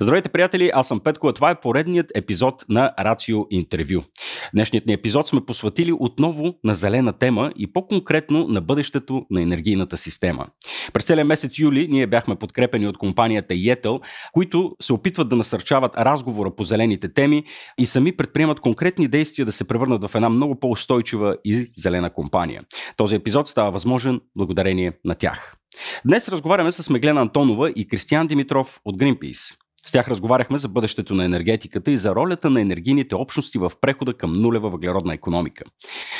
Здравейте, приятели! Аз съм Петко, а това е поредният епизод на Рацио Интервю. Днешният ни епизод сме посветили отново на зелена тема и по-конкретно на бъдещето на енергийната система. През целия месец юли ние бяхме подкрепени от компанията Yetel, които се опитват да насърчават разговора по зелените теми и сами предприемат конкретни действия да се превърнат в една много по-устойчива и зелена компания. Този епизод става възможен благодарение на тях. Днес разговаряме с Меглена Антонова и Кристиан Димитров от Greenpeace. С тях разговаряхме за бъдещето на енергетиката и за ролята на енергийните общности в прехода към нулева въглеродна економика.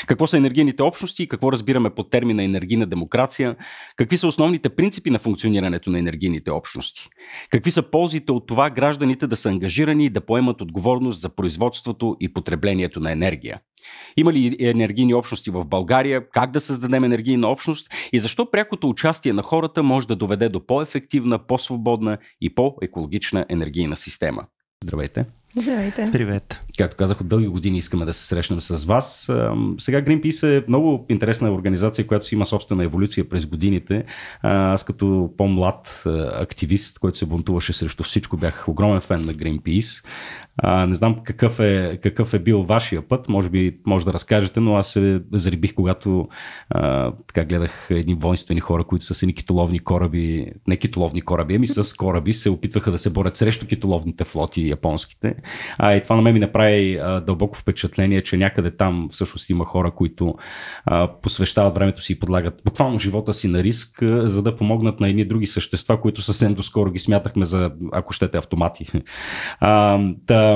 Какво са енергийните общности и какво разбираме под термина енергийна демокрация? Какви са основните принципи на функционирането на енергийните общности? Какви са ползите от това гражданите да са ангажирани и да поемат отговорност за производството и потреблението на енергия? Има ли енергийни общности в България? Как да създадем енергийна общност? И защо прякото участие на хората може да доведе до по-ефективна, по-свободна и по-екологична енергийна система? Здравейте! Здравейте! Привет! Както казах, от дълги години искаме да се срещнем с вас. Сега Greenpeace е много интересна организация, която си има собствена еволюция през годините. Аз като по-млад активист, който се бунтуваше срещу всичко, бях огромен фен на Greenpeace. А, не знам какъв е, какъв е бил вашия път, може би може да разкажете, но аз се зарибих, когато а, така гледах едни воинствени хора, които са с едни китоловни кораби, не китоловни кораби, ами с кораби се опитваха да се борят срещу китоловните флоти японските. А, и това на мен ми направи а, дълбоко впечатление, че някъде там всъщност има хора, които а, посвещават времето си и подлагат буквално живота си на риск, а, за да помогнат на едни други същества, които съвсем доскоро ги смятахме за, ако щете, автомати. А, та,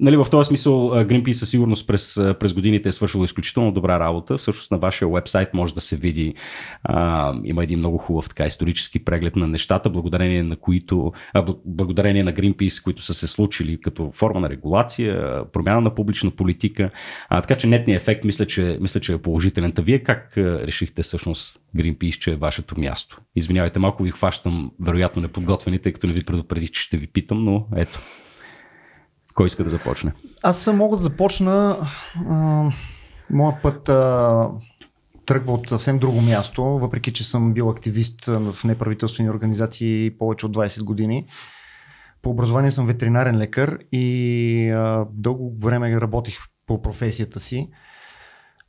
нали, в този смисъл Greenpeace със сигурност през, през годините е свършила изключително добра работа. Всъщност на вашия вебсайт може да се види. А, има един много хубав така исторически преглед на нещата, благодарение на които, а, благодарение на Greenpeace, които са се случили като форма на регулация, промяна на публична политика. А, така че нетният ефект мисля че, мисля, че е положителен. Та вие как решихте всъщност Greenpeace, че е вашето място? Извинявайте, малко ви хващам вероятно неподготвените, тъй като не ви предупредих, че ще ви питам, но ето. Кой иска да започне? Аз мога да започна. А, моят път а, тръгва от съвсем друго място, въпреки че съм бил активист в неправителствени организации повече от 20 години. По образование съм ветеринарен лекар и а, дълго време работих по професията си.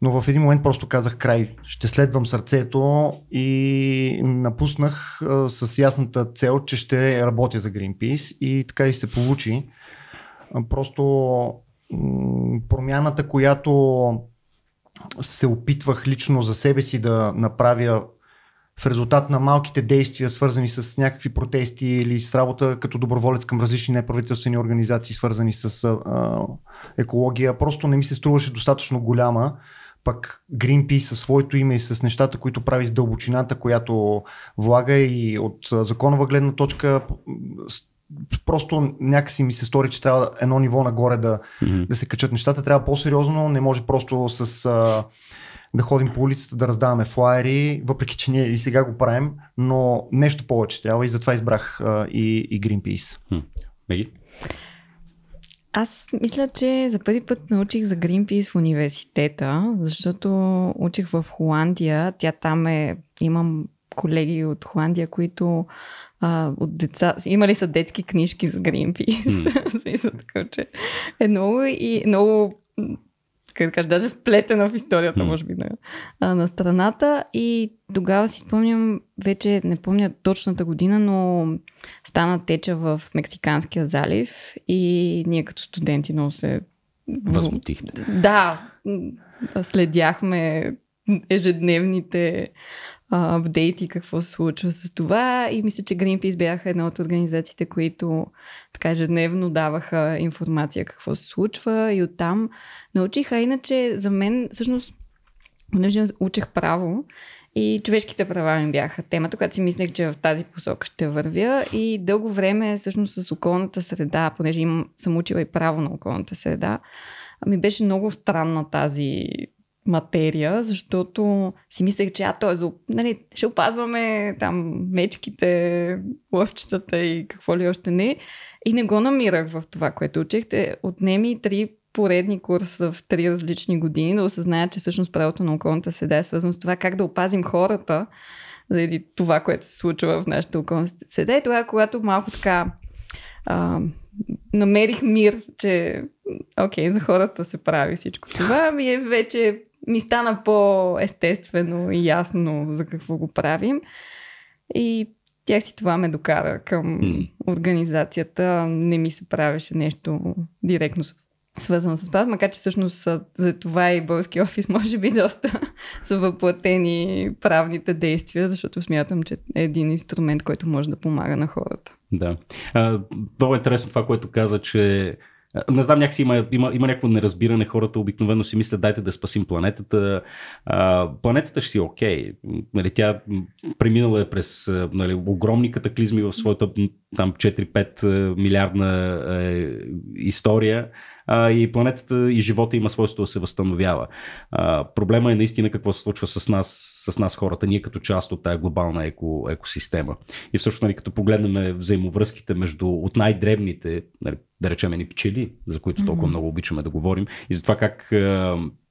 Но в един момент просто казах край, ще следвам сърцето и напуснах а, с ясната цел, че ще работя за Greenpeace и така и се получи. Просто промяната, която се опитвах лично за себе си да направя в резултат на малките действия, свързани с някакви протести или с работа като доброволец към различни неправителствени организации, свързани с а, екология, просто не ми се струваше достатъчно голяма. Пък Greenpeace със своето име и с нещата, които прави с дълбочината, която влага и от законова гледна точка просто някакси ми се стори, че трябва едно ниво нагоре да, mm-hmm. да се качат нещата. Трябва по-сериозно, не може просто с... А, да ходим по улицата, да раздаваме флайери, въпреки че ние и сега го правим, но нещо повече трябва и затова избрах а, и, и Greenpeace. Меги? Аз мисля, че за първи път научих за Greenpeace в университета, защото учих в Холандия. Тя там е, имам колеги от Холандия, които а, от деца. Имали са детски книжки с гримпи? Mm. Смисъл, така че е много и много как да кажа, даже вплетена в историята, mm. може би, на, а, на страната. И тогава си спомням, вече не помня точната година, но стана теча в Мексиканския залив и ние като студенти много се... Възмутихте. Да, следяхме ежедневните а, апдейти какво се случва с това и мисля, че Greenpeace бяха една от организациите, които така ежедневно даваха информация какво се случва и оттам научиха. Иначе за мен, всъщност, понеже учех право и човешките права ми бяха темата, която си мислех, че в тази посока ще вървя и дълго време всъщност с околната среда, понеже им съм учила и право на околната среда, ми беше много странна тази материя, защото си мислех, че а, то е зло, нали, ще опазваме там мечките, лъвчетата и какво ли още не. И не го намирах в това, което учехте. Отнеми три поредни курса в три различни години да осъзная, че всъщност правото на околната седа е свързано с това как да опазим хората заради това, което се случва в нашата околна седа. И тогава, когато малко така а, намерих мир, че окей, okay, за хората се прави всичко това, ми е вече ми стана по-естествено и ясно за какво го правим. И тях си това ме докара към mm. организацията. Не ми се правеше нещо директно свързано с това, макар че всъщност за това и български офис може би доста са въплатени правните действия, защото смятам, че е един инструмент, който може да помага на хората. Да. А, много е интересно това, което каза, че е, не знам, някакси има, има, има някакво неразбиране. Хората обикновено си мислят, дайте да спасим планетата. А, планетата ще си окей. Okay. Нали, тя преминала е през е, нали, огромни катаклизми в своята там 4-5 е, милиардна е, история а, и планетата и живота има свойство да се възстановява. А, проблема е наистина какво се случва с нас, с нас хората, ние като част от тая глобална еко, екосистема. И всъщност, нали, като погледнем взаимовръзките между от най-древните, нали, да речем ни пчели, за които толкова mm-hmm. много обичаме да говорим, и за това как, е,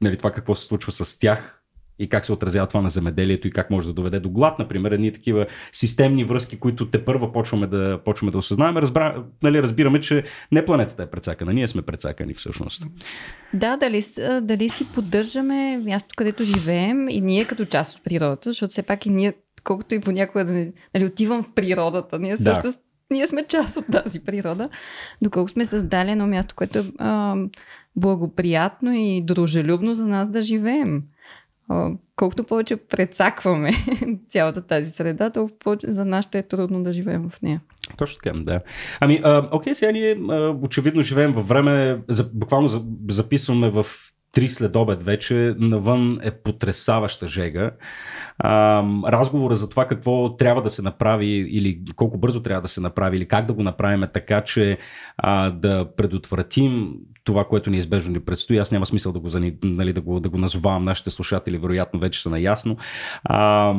нали, това какво се случва с тях и как се отразява това на земеделието и как може да доведе до глад, например, едни такива системни връзки, които те първа почваме да, почваме да осъзнаваме. Разбра, нали, разбираме, че не планетата е прецакана, ние сме прецакани всъщност. Да, дали, дали си поддържаме място, където живеем и ние като част от природата, защото все пак и ние, колкото и понякога да не, нали, отивам в природата, ние също ние сме част от тази природа, доколко сме създали едно място, което е а, благоприятно и дружелюбно за нас да живеем колкото повече прецакваме цялата тази среда, толкова повече за нас ще е трудно да живеем в нея. Точно така, да. Ами, а, окей, сега ние а, очевидно живеем във време, за, буквално за, записваме в три след обед вече, навън е потрясаваща жега. А, разговора за това какво трябва да се направи или колко бързо трябва да се направи или как да го направим е така, че а, да предотвратим това, което неизбежно ни предстои. Аз няма смисъл да го, нали, да го, да го назовавам. Нашите слушатели вероятно вече са наясно. А,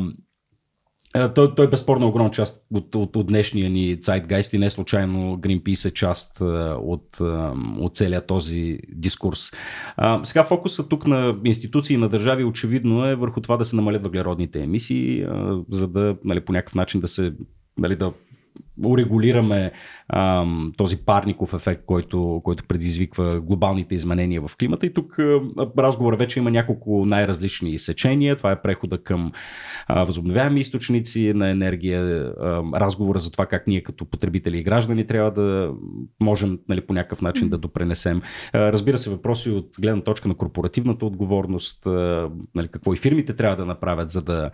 той, той е безспорно огромна част от, от, от днешния ни Zeitgeist и не е случайно Greenpeace е част от, от целият този дискурс. А, сега фокуса тук на институции и на държави очевидно е върху това да се намалят въглеродните емисии, а, за да нали, по някакъв начин да се нали, да урегулираме а, този парников ефект, който, който предизвиква глобалните изменения в климата. И тук а, разговора вече има няколко най-различни сечения. Това е прехода към а, възобновяеми източници на енергия, а, разговора за това как ние като потребители и граждани трябва да можем нали, по някакъв начин да допренесем. А, разбира се, въпроси от гледна точка на корпоративната отговорност, а, нали, какво и фирмите трябва да направят, за да,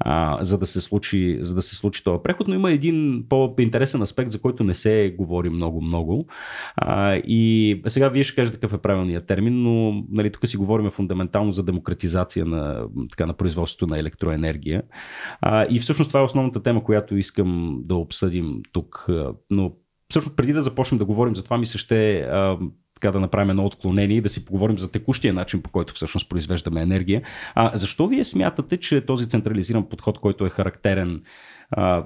а, за да, се, случи, за да се случи този преход, но има един по интересен аспект, за който не се говори много-много. И сега вие ще кажете какъв е правилният термин, но нали, тук си говорим фундаментално за демократизация на, така, на производството на електроенергия. И всъщност това е основната тема, която искам да обсъдим тук. Но всъщност преди да започнем да говорим за това, ми се ще така да направим едно отклонение и да си поговорим за текущия начин, по който всъщност произвеждаме енергия. А защо вие смятате, че този централизиран подход, който е характерен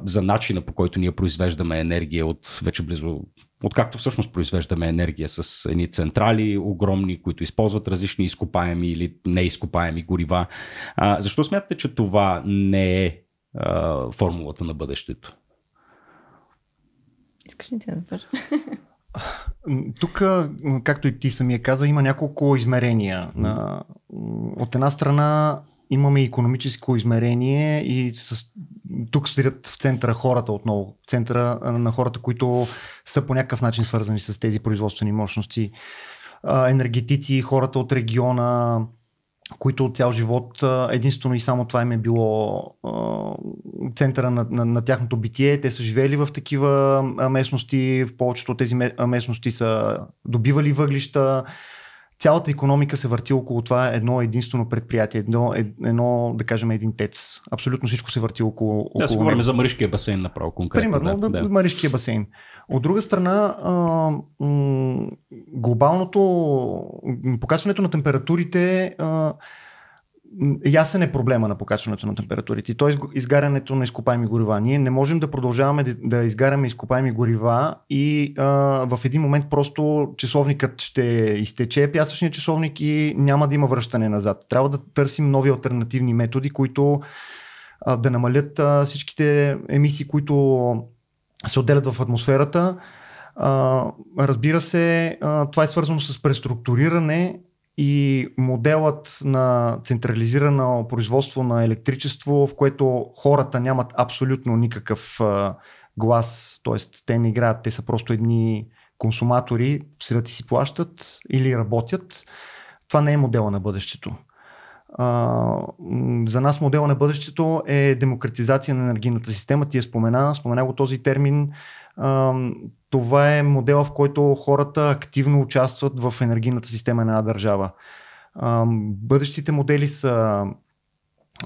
за начина по който ние произвеждаме енергия от вече близо откакто всъщност произвеждаме енергия с едни централи огромни, които използват различни изкопаеми или неизкопаеми горива. А, защо смятате, че това не е а, формулата на бъдещето? Искаш ли ти да кажа? Тук, както и ти самия каза, има няколко измерения. На... От една страна, имаме економическо измерение и с... тук стоят в центъра хората отново. Центъра на хората, които са по някакъв начин свързани с тези производствени мощности. Енергетици, хората от региона, които от цял живот единствено и само това им е било центъра на, на, на тяхното битие. Те са живели в такива местности, в повечето от тези местности са добивали въглища, цялата економика се върти около това едно единствено предприятие, едно, е, едно да кажем, един тец. Абсолютно всичко се върти около. да, си говорим за Маришкия басейн направо конкретно. Примерно, да, да. Маришкия басейн. От друга страна, а, м- глобалното покачването на температурите а, ясен е проблема на покачването на температурите. То е изгарянето на изкопаеми горива. Ние не можем да продължаваме да изгаряме изкопаеми горива и а, в един момент просто часовникът ще изтече, пясъчния часовник и няма да има връщане назад. Трябва да търсим нови альтернативни методи, които а, да намалят а, всичките емисии, които се отделят в атмосферата. А, разбира се, а, това е свързано с преструктуриране и моделът на централизирано производство на електричество, в което хората нямат абсолютно никакъв а, глас, т.е. те не играят, те са просто едни консуматори, седят и си плащат или работят. Това не е модела на бъдещето. А, за нас модела на бъдещето е демократизация на енергийната система. Ти е спомена, спомена го този термин това е модела, в който хората активно участват в енергийната система на една държава. Бъдещите модели са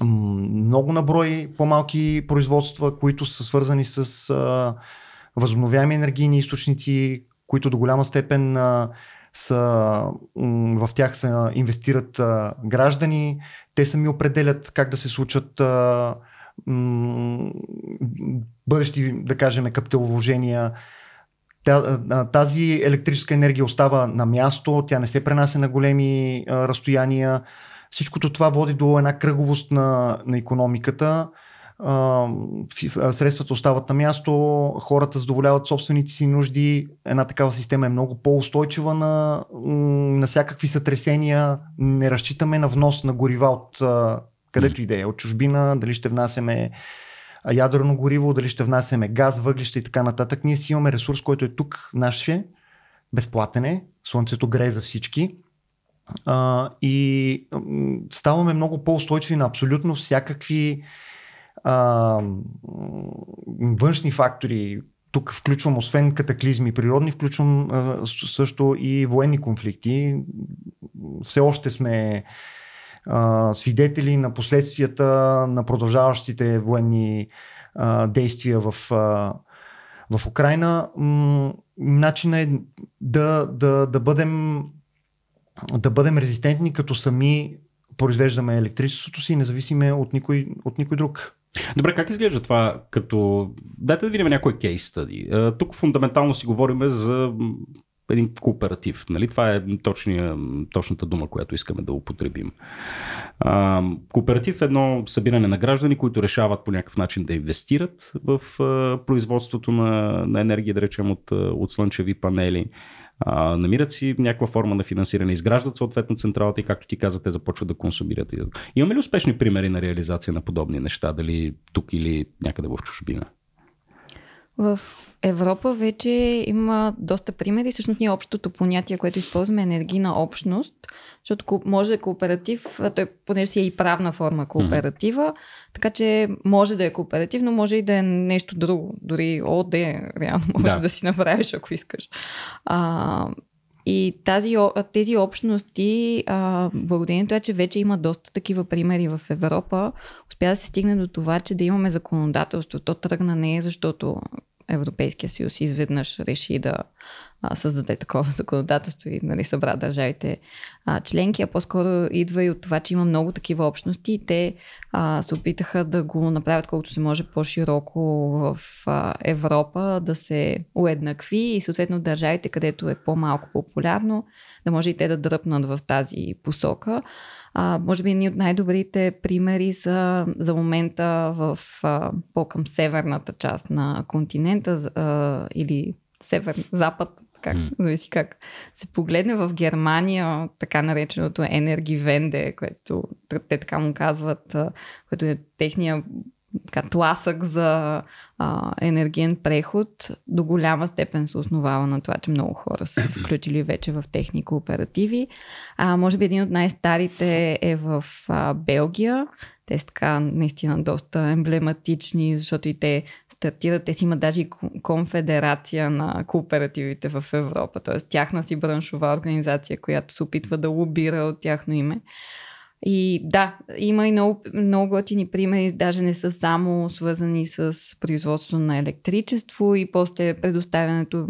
много наброи по-малки производства, които са свързани с възобновяеми енергийни източници, които до голяма степен са, в тях се инвестират граждани, те сами определят как да се случат бъдещи, да кажем, капиталовложения. Тази електрическа енергия остава на място, тя не се пренася на големи разстояния. Всичкото това води до една кръговост на, на економиката. Средствата остават на място, хората задоволяват собствените си нужди. Една такава система е много по-устойчива на, на всякакви сътресения. Не разчитаме на внос на горива от където и да е, от чужбина, дали ще внасяме ядрено гориво, дали ще внасяме газ, въглища и така нататък. Ние си имаме ресурс, който е тук, наше безплатен е, слънцето грее за всички а, и ставаме много по-устойчиви на абсолютно всякакви а, външни фактори. Тук включвам, освен катаклизми природни, включвам а, също и военни конфликти. Все още сме а, свидетели на последствията на продължаващите военни а, действия в, а, в Украина. М- начинът е да, да, да, бъдем, да бъдем резистентни, като сами произвеждаме електричеството си, независиме от никой, от никой друг. Добре, как изглежда това като... Дайте да видим някой кейс стади. Тук фундаментално си говорим за един кооператив. Нали? Това е точния, точната дума, която искаме да употребим. А, кооператив е едно събиране на граждани, които решават по някакъв начин да инвестират в а, производството на, на енергия, да речем от, от слънчеви панели. А, намират си някаква форма на финансиране, изграждат съответно централата и както ти каза, те започват да консумират. Имаме ли успешни примери на реализация на подобни неща, дали тук или някъде в чужбина? В Европа вече има доста примери. Всъщност ние общото понятие, което използваме е енергийна общност, защото може да е кооператив, той понеже си е и правна форма кооператива, така че може да е кооператив, но може и да е нещо друго. Дори ОД, реално може да. да си направиш, ако искаш. А, и тази, тези общности, а, благодарение на това, че вече има доста такива примери в Европа, успя да се стигне до това, че да имаме законодателство. То тръгна не е защото Европейския съюз изведнъж реши да а, създаде такова законодателство и нали, събра държавите а, членки, а по-скоро идва и от това, че има много такива общности и те а, се опитаха да го направят колкото се може по-широко в а, Европа, да се уеднакви и съответно държавите, където е по-малко популярно, да може и те да дръпнат в тази посока. А, може би едни от най-добрите примери са за момента в а, по-към северната част на континента а, или север-запад как, mm. зависи как се погледне в Германия, така нареченото Енергивенде, което те така му казват, което е техния така, тласък за а, енергиен преход до голяма степен се основава на това, че много хора са се включили вече в техни кооперативи. А, може би един от най-старите е в а, Белгия. Те са така наистина доста емблематични, защото и те стартират. Те си имат даже и конфедерация на кооперативите в Европа, т.е. тяхна си браншова организация, която се опитва да лобира от тяхно име. И да, има и много, много готини примери, даже не са само свързани с производство на електричество и после предоставянето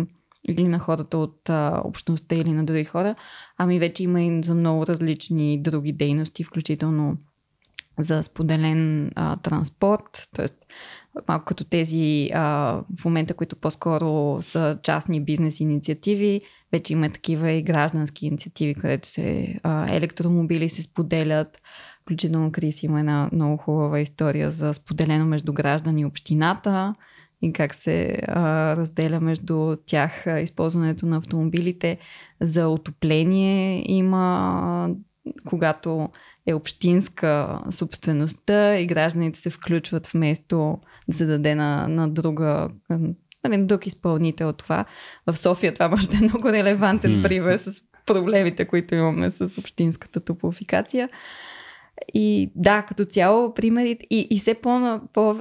или на хората от а, общността или на други хора, ами вече има и за много различни други дейности, включително за споделен а, транспорт, т.е малко като тези а, в момента, които по-скоро са частни бизнес инициативи. Вече има такива и граждански инициативи, където се а, електромобили се споделят. Включително Крис има една много хубава история за споделено между граждани и общината и как се а, разделя между тях а, използването на автомобилите. За отопление има а, когато е общинска собствеността и гражданите се включват вместо да се даде на, на друга нали, на друг изпълнител това. В София това може да е много релевантен mm. пример с проблемите, които имаме с общинската топлофикация. И да, като цяло примерите и, и все по, по,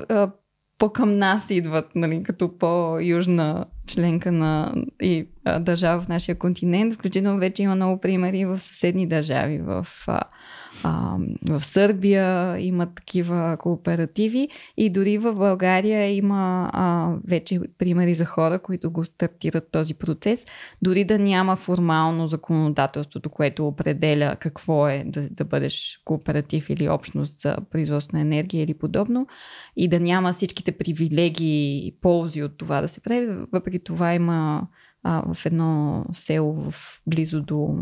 по към нас идват, нали, като по-южна членка на и а, държава в нашия континент. Включително вече има много примери в съседни държави, в а, а, в Сърбия има такива кооперативи и дори в България има а, вече примери за хора, които го стартират този процес, дори да няма формално законодателството, което определя какво е да, да бъдеш кооператив или общност за производство на енергия или подобно и да няма всичките привилегии и ползи от това да се прави. Въпреки това има а, в едно село в, близо до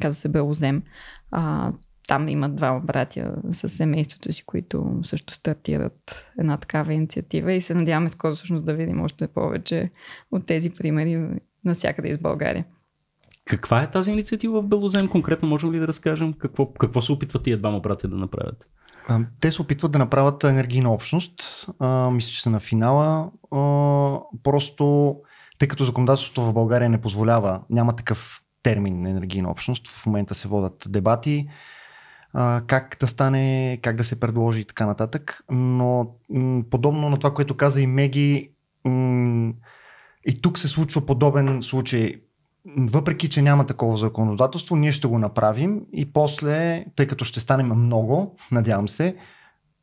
казва се Белозем, а, там има два братя с семейството си, които също стартират една такава инициатива и се надяваме скоро всъщност да видим още повече от тези примери навсякъде из България. Каква е тази инициатива в Белозем конкретно? Можем ли да разкажем какво, какво се опитват тия двама братя да направят? Те се опитват да направят енергийна общност. А, мисля, че са на финала. А, просто, тъй като законодателството в България не позволява, няма такъв термин на енергийна общност. В момента се водят дебати а, как да стане, как да се предложи и така нататък. Но м- подобно на това, което каза и Меги, м- и тук се случва подобен случай. Въпреки, че няма такова законодателство, ние ще го направим и после, тъй като ще станем много, надявам се,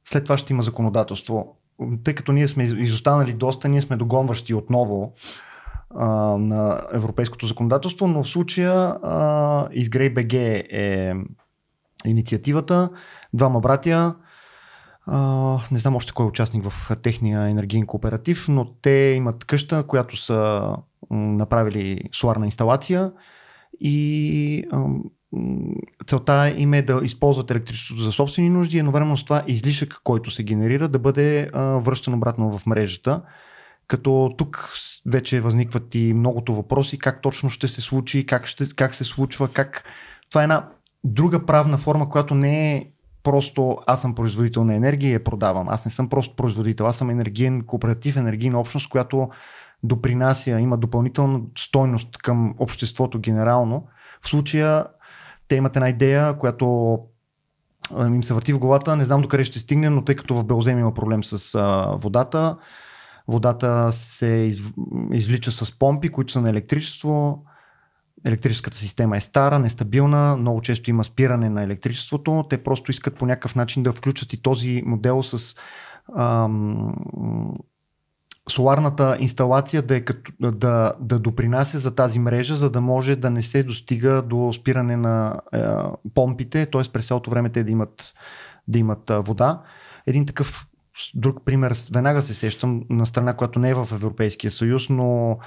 след това ще има законодателство. Тъй като ние сме изостанали доста, ние сме догонващи отново а, на европейското законодателство, но в случая а, изгрей БГ е инициативата. Двама братия, а, не знам още кой е участник в техния енергиен кооператив, но те имат къща, която са направили соларна инсталация и целта им е да използват електричеството за собствени нужди, едновременно с това излишък, който се генерира, да бъде а, връщан обратно в мрежата. Като тук вече възникват и многото въпроси, как точно ще се случи, как, ще, как се случва, как... Това е една друга правна форма, която не е просто аз съм производител на енергия и я продавам. Аз не съм просто производител, аз съм енергиен кооператив, енергийна общност, която допринася, има допълнителна стойност към обществото генерално. В случая те имат една идея, която им се върти в главата, не знам докъде ще стигне, но тъй като в Белозем има проблем с водата, водата се извлича с помпи, които са на електричество, електрическата система е стара, нестабилна, много често има спиране на електричеството. Те просто искат по някакъв начин да включат и този модел с ам, соларната инсталация да, е като, да, да допринася за тази мрежа, за да може да не се достига до спиране на а, е, помпите, т.е. през цялото време те да имат, да имат а, вода. Един такъв друг пример, веднага се сещам, на страна, която не е в Европейския съюз, но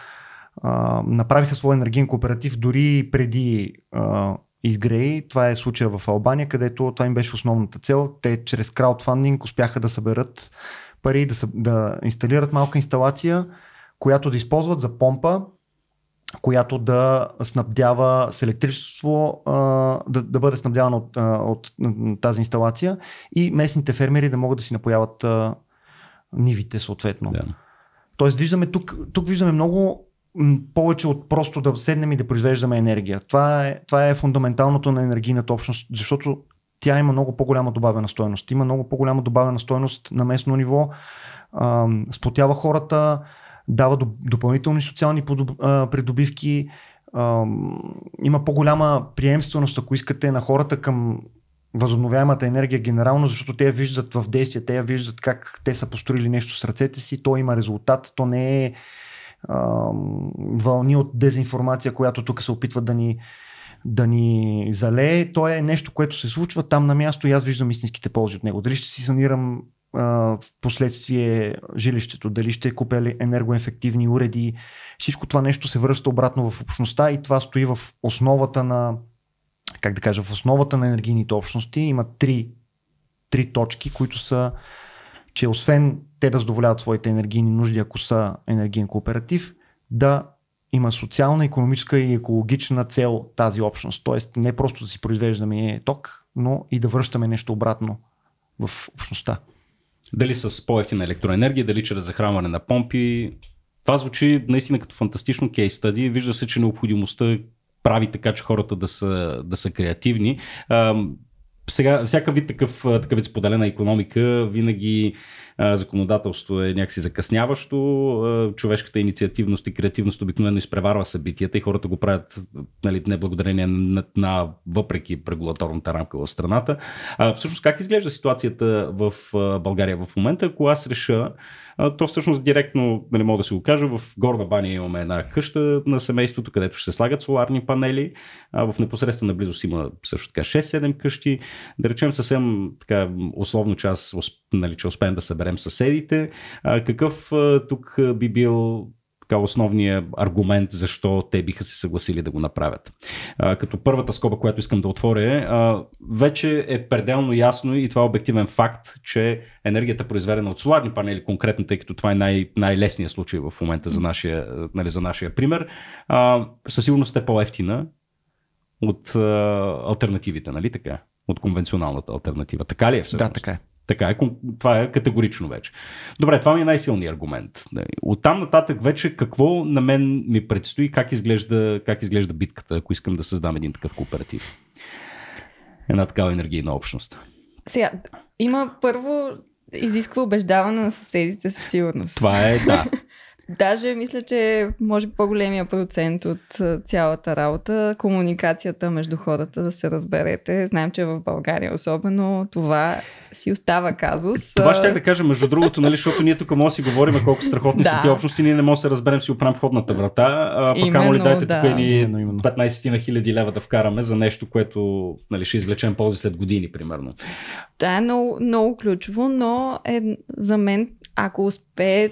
а, направиха своя енергиен кооператив дори преди а, изгреи. Това е случая в Албания, където това им беше основната цел. Те чрез краудфандинг успяха да съберат пари, да, съ, да инсталират малка инсталация, която да използват за помпа, която да снабдява с електричество, да, да бъде снабдявана от, от тази инсталация и местните фермери да могат да си напояват нивите съответно. Да. Тоест виждаме тук, тук виждаме много повече от просто да седнем и да произвеждаме енергия. Това е, това е фундаменталното на енергийната общност, защото тя има много по-голяма добавена стоеност. Има много по-голяма добавена стоеност на местно ниво, сплотява хората, дава допълнителни социални придобивки, има по-голяма приемственост, ако искате, на хората към възобновяемата енергия генерално, защото те я виждат в действие, те я виждат как те са построили нещо с ръцете си, то има резултат, то не е вълни от дезинформация, която тук се опитват да ни, да ни залее. То е нещо, което се случва там на място и аз виждам истинските ползи от него. Дали ще си санирам в последствие жилището, дали ще купя енергоефективни уреди. Всичко това нещо се връща обратно в общността и това стои в основата на как да кажа, в основата на енергийните общности има три, три точки, които са че освен те да задоволяват своите енергийни нужди, ако са енергиен кооператив, да има социална, економическа и екологична цел тази общност. Тоест не просто да си произвеждаме ток, но и да връщаме нещо обратно в общността. Дали с по на електроенергия, дали чрез захранване на помпи. Това звучи наистина като фантастично кейс стади. Вижда се, че необходимостта прави така, че хората да са, да са креативни сега, всяка вид такъв, такъв вид споделена економика, винаги законодателство е някакси закъсняващо, човешката инициативност и креативност обикновено изпреварва събитията и хората го правят нали, не благодарение на, на, въпреки регулаторната рамка в страната. А, всъщност как изглежда ситуацията в България в момента, ако аз реша а, то всъщност директно, нали мога да си го кажа, в Горна баня имаме една къща на семейството, където ще се слагат соларни панели. А, в непосредствена близост има също така 6-7 къщи. Да речем съвсем така условно, че, аз, нали, че успеем да съберем съседите. А, какъв а, тук би бил така основния аргумент защо те биха се съгласили да го направят. А, като първата скоба, която искам да отворя е, а, вече е пределно ясно и това е обективен факт, че енергията произведена от соларни панели конкретно, тъй като това е най- най-лесният случай в момента за нашия, нали, за нашия пример, а, със сигурност е по-ефтина от а, альтернативите, нали така? От конвенционалната альтернатива. Така ли е всъщност? Да, така е. Така е, това е категорично вече. Добре, това ми е най-силният аргумент. От там нататък вече какво на мен ми предстои, как изглежда, как изглежда битката, ако искам да създам един такъв кооператив. Една такава енергийна общност. Сега, има първо изисква убеждаване на съседите със сигурност. Това е, да. Даже мисля, че може по-големия процент от цялата работа, комуникацията между хората да се разберете. Знаем, че в България особено това си остава казус. Това ще да кажа, между другото, нали, защото ние тук може да си говорим колко страхотни да. са ти общности, ние не може да се разберем си оправим входната врата, а пък камо ли дайте да. тук едни 15 на хиляди лева да вкараме за нещо, което нали, ще извлечем ползи след години, примерно. Да, е много, много ключово, но е, за мен, ако успее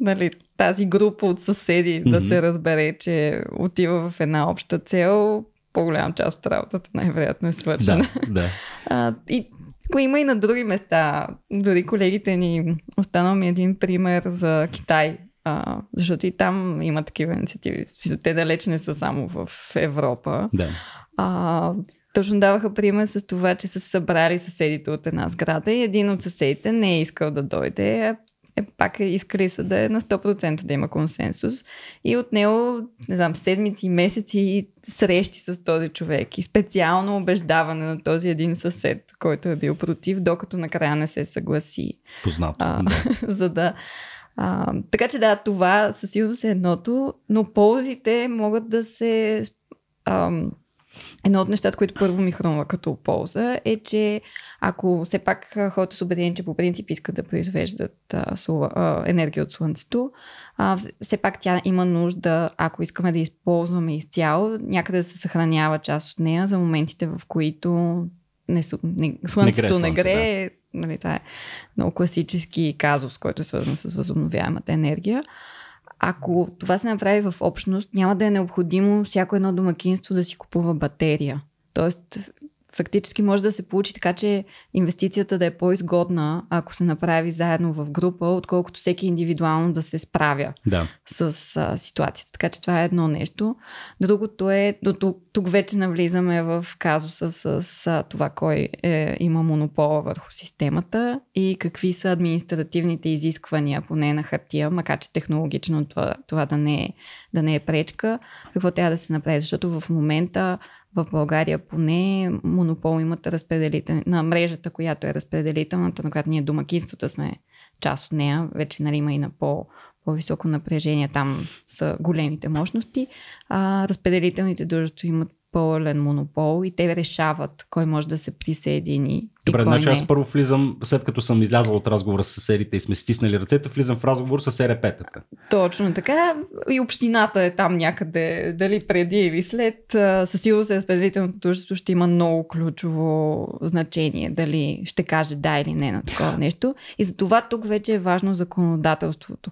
нали, тази група от съседи mm-hmm. да се разбере, че отива в една обща цел, по-голяма част от работата най-вероятно е свършена. Да, да. А, и го има и на други места. Дори колегите ни, останал ми един пример за Китай, а, защото и там има такива инициативи. Те далеч не са само в Европа. Да. А, точно даваха пример с това, че са събрали съседите от една сграда и един от съседите не е искал да дойде, е пак е искали са да е на 100% да има консенсус. И от него, не знам, седмици, месеци срещи с този човек и специално убеждаване на този един съсед, който е бил против, докато накрая не се съгласи. Познато. А, да. за да. А, така че да, това със сигурност е едното, но ползите могат да се. Ам, Едно от нещата, които първо ми хрумва като полза е, че ако все пак хората са убедени, че по принцип искат да произвеждат а, сула, а, енергия от слънцето, а, все пак тя има нужда, ако искаме да използваме изцяло, някъде да се съхранява част от нея за моментите, в които не, не, слънцето не грее. Не да. нали, това е много класически казус, който е свързан с възобновяемата енергия. Ако това се направи в общност, няма да е необходимо всяко едно домакинство да си купува батерия. Тоест, фактически може да се получи така, че инвестицията да е по-изгодна, ако се направи заедно в група, отколкото всеки индивидуално да се справя да. с а, ситуацията. Така че това е едно нещо. Другото е, до тук, тук вече навлизаме в казуса с, с а, това кой е, има монопола върху системата и какви са административните изисквания, поне на хартия, макар че технологично това, това да, не е, да не е пречка, какво трябва да се направи, защото в момента в България поне монопол имат разпределител... на мрежата, която е разпределителната, на която ние домакинствата сме част от нея. Вече нали, има и на по, по-високо напрежение, там са големите мощности. А, разпределителните дружества имат пълен монопол и те решават кой може да се присъедини Добре, значи аз първо влизам, след като съм излязъл от разговора с серите и сме стиснали ръцете, влизам в разговор с рп тата Точно така. И общината е там някъде, дали преди или след. Със сигурност разпределителното дружество ще има много ключово значение, дали ще каже да или не на такова нещо. И за това тук вече е важно законодателството.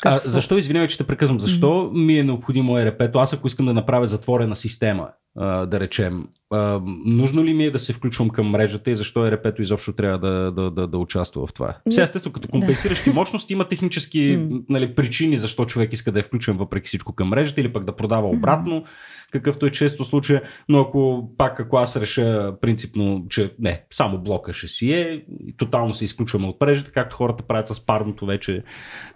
Какво? А, защо, извинявай, че те прекъсвам, защо mm-hmm. ми е необходимо ЕРП-то? Аз ако искам да направя затворена система, да речем, нужно ли ми е да се включвам към мрежата и защо е? МРП-то изобщо трябва да, да, да, да участва в това. Сега, естествено, като компенсиращи да. мощности има технически нали, причини защо човек иска да е включен въпреки всичко към мрежата или пък да продава обратно, какъвто е често случай. Но ако пак, ако аз реша принципно, че не, само блока ще си е, тотално се изключваме от мрежата, както хората правят с парното вече.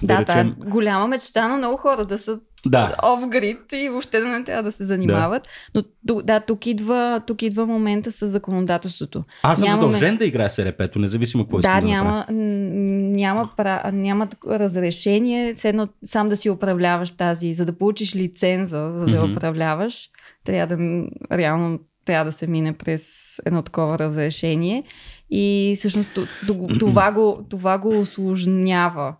Да, да речем. това е голяма мечта на много хора да са да. off-grid и въобще да не трябва да се занимават. Да. Но да, тук идва, тук идва момента с законодателството. Аз съм Нямаме... задължен да играя с то независимо какво да, искам няма, да няма, пра... няма разрешение, едно сам да си управляваш тази, за да получиш лиценза, за да mm-hmm. управляваш, трябва да реално трябва да се мине през едно такова разрешение. И всъщност това го, това го осложнява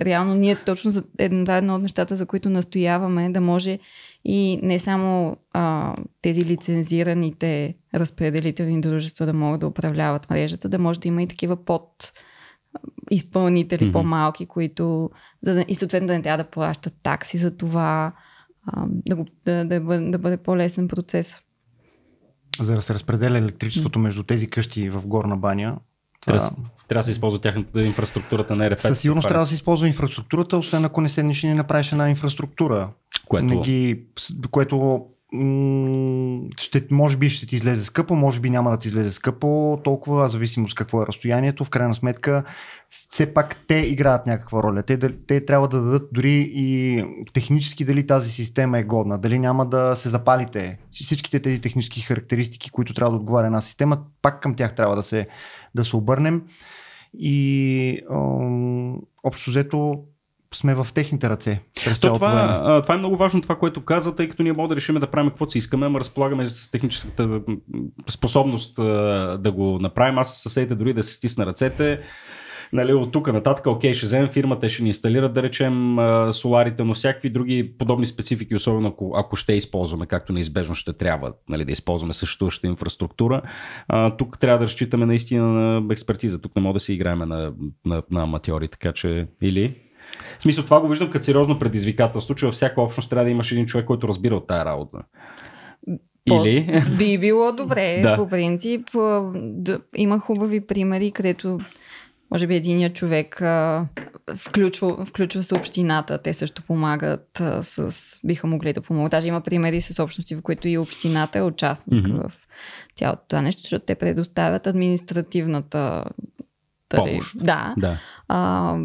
реално ние точно за едно, едно от нещата, за които настояваме, да може и не само а, тези лицензираните разпределителни дружества да могат да управляват мрежата, да може да има и такива под изпълнители mm-hmm. по-малки, които за да, и съответно да не трябва да плащат такси за това, а, да, го, да, да, бъде, да бъде по-лесен процес. За да се разпределя електричеството mm-hmm. между тези къщи в Горна баня, трябва, да, трябва да се използва тяхната инфраструктурата на РФ. Със сигурност е. трябва да се използва инфраструктурата, освен ако не седнеш и не направиш една инфраструктура. Което? Не ги, което ще, може би ще ти излезе скъпо, може би няма да ти излезе скъпо, толкова зависимо с какво е разстоянието. В крайна сметка, все пак те играят някаква роля. Те, те трябва да дадат дори и технически дали тази система е годна, дали няма да се запалите. Всичките тези технически характеристики, които трябва да отговаря една система, пак към тях трябва да се да се обърнем. И общо взето сме в техните ръце. През То, това, време. това е много важно, това, което каза, тъй като ние можем да решим да правим каквото си искаме, ама разполагаме с техническата способност да го направим. Аз съседите дори да се стисна ръцете нали, от тук нататък, окей, ще вземем фирмата, ще ни инсталират, да речем, соларите, но всякакви други подобни специфики, особено ако, ако ще използваме, както неизбежно ще трябва нали, да използваме съществуващата инфраструктура, а, тук трябва да разчитаме наистина на експертиза. Тук не може да си играем на, на, на аматьори, така че или. В смисъл, това го виждам като сериозно предизвикателство, че във всяка общност трябва да имаш един човек, който разбира от тая работа. Или... Би било добре, да. по принцип. Да, има хубави примери, където може би единият човек а, включва, включва се общината, те също помагат а, с, биха могли да помогат. Даже има примери с общности, в които и общината е участник mm-hmm. в цялото това нещо, защото те предоставят административната дали, помощ. Да. да. А,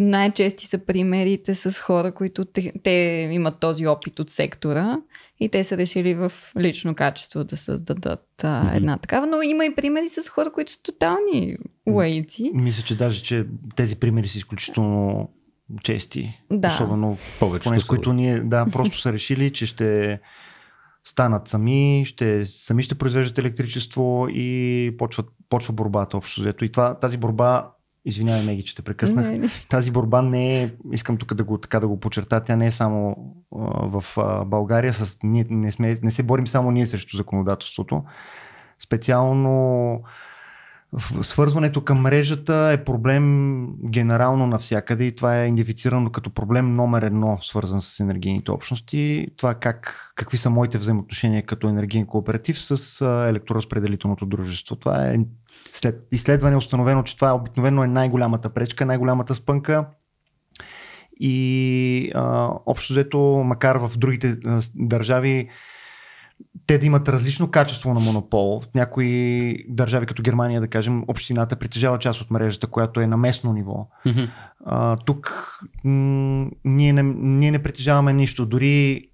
най-чести са примерите с хора, които те, те имат този опит от сектора и те са решили в лично качество да създадат а, mm-hmm. една такава. Но има и примери с хора, които са тотални лаици. Мисля, че даже че тези примери са изключително чести. Да. Особено повечето. Поне с които ние да, просто са решили, че ще станат сами, ще, сами ще произвеждат електричество и почва, почва борбата общо взето. И това, тази борба Извинявай, Меги, че те прекъснах. Не, не. Тази борба не е, искам тук да го, така да го почерта, тя не е само а, в а, България. С, ние, не, сме, не се борим само ние срещу законодателството. Специално свързването към мрежата е проблем генерално навсякъде и това е идентифицирано като проблем номер едно, свързан с енергийните общности. Това как, какви са моите взаимоотношения като енергиен кооператив с електроразпределителното дружество. Това е след изследване е установено, че това е обикновено е най-голямата пречка, най-голямата спънка и а, общо взето, макар в другите а, държави те да имат различно качество на монопол. В някои държави, като Германия, да кажем, общината притежава част от мрежата, която е на местно ниво. Mm-hmm. А, тук м- ние, не, ние не притежаваме нищо. Дори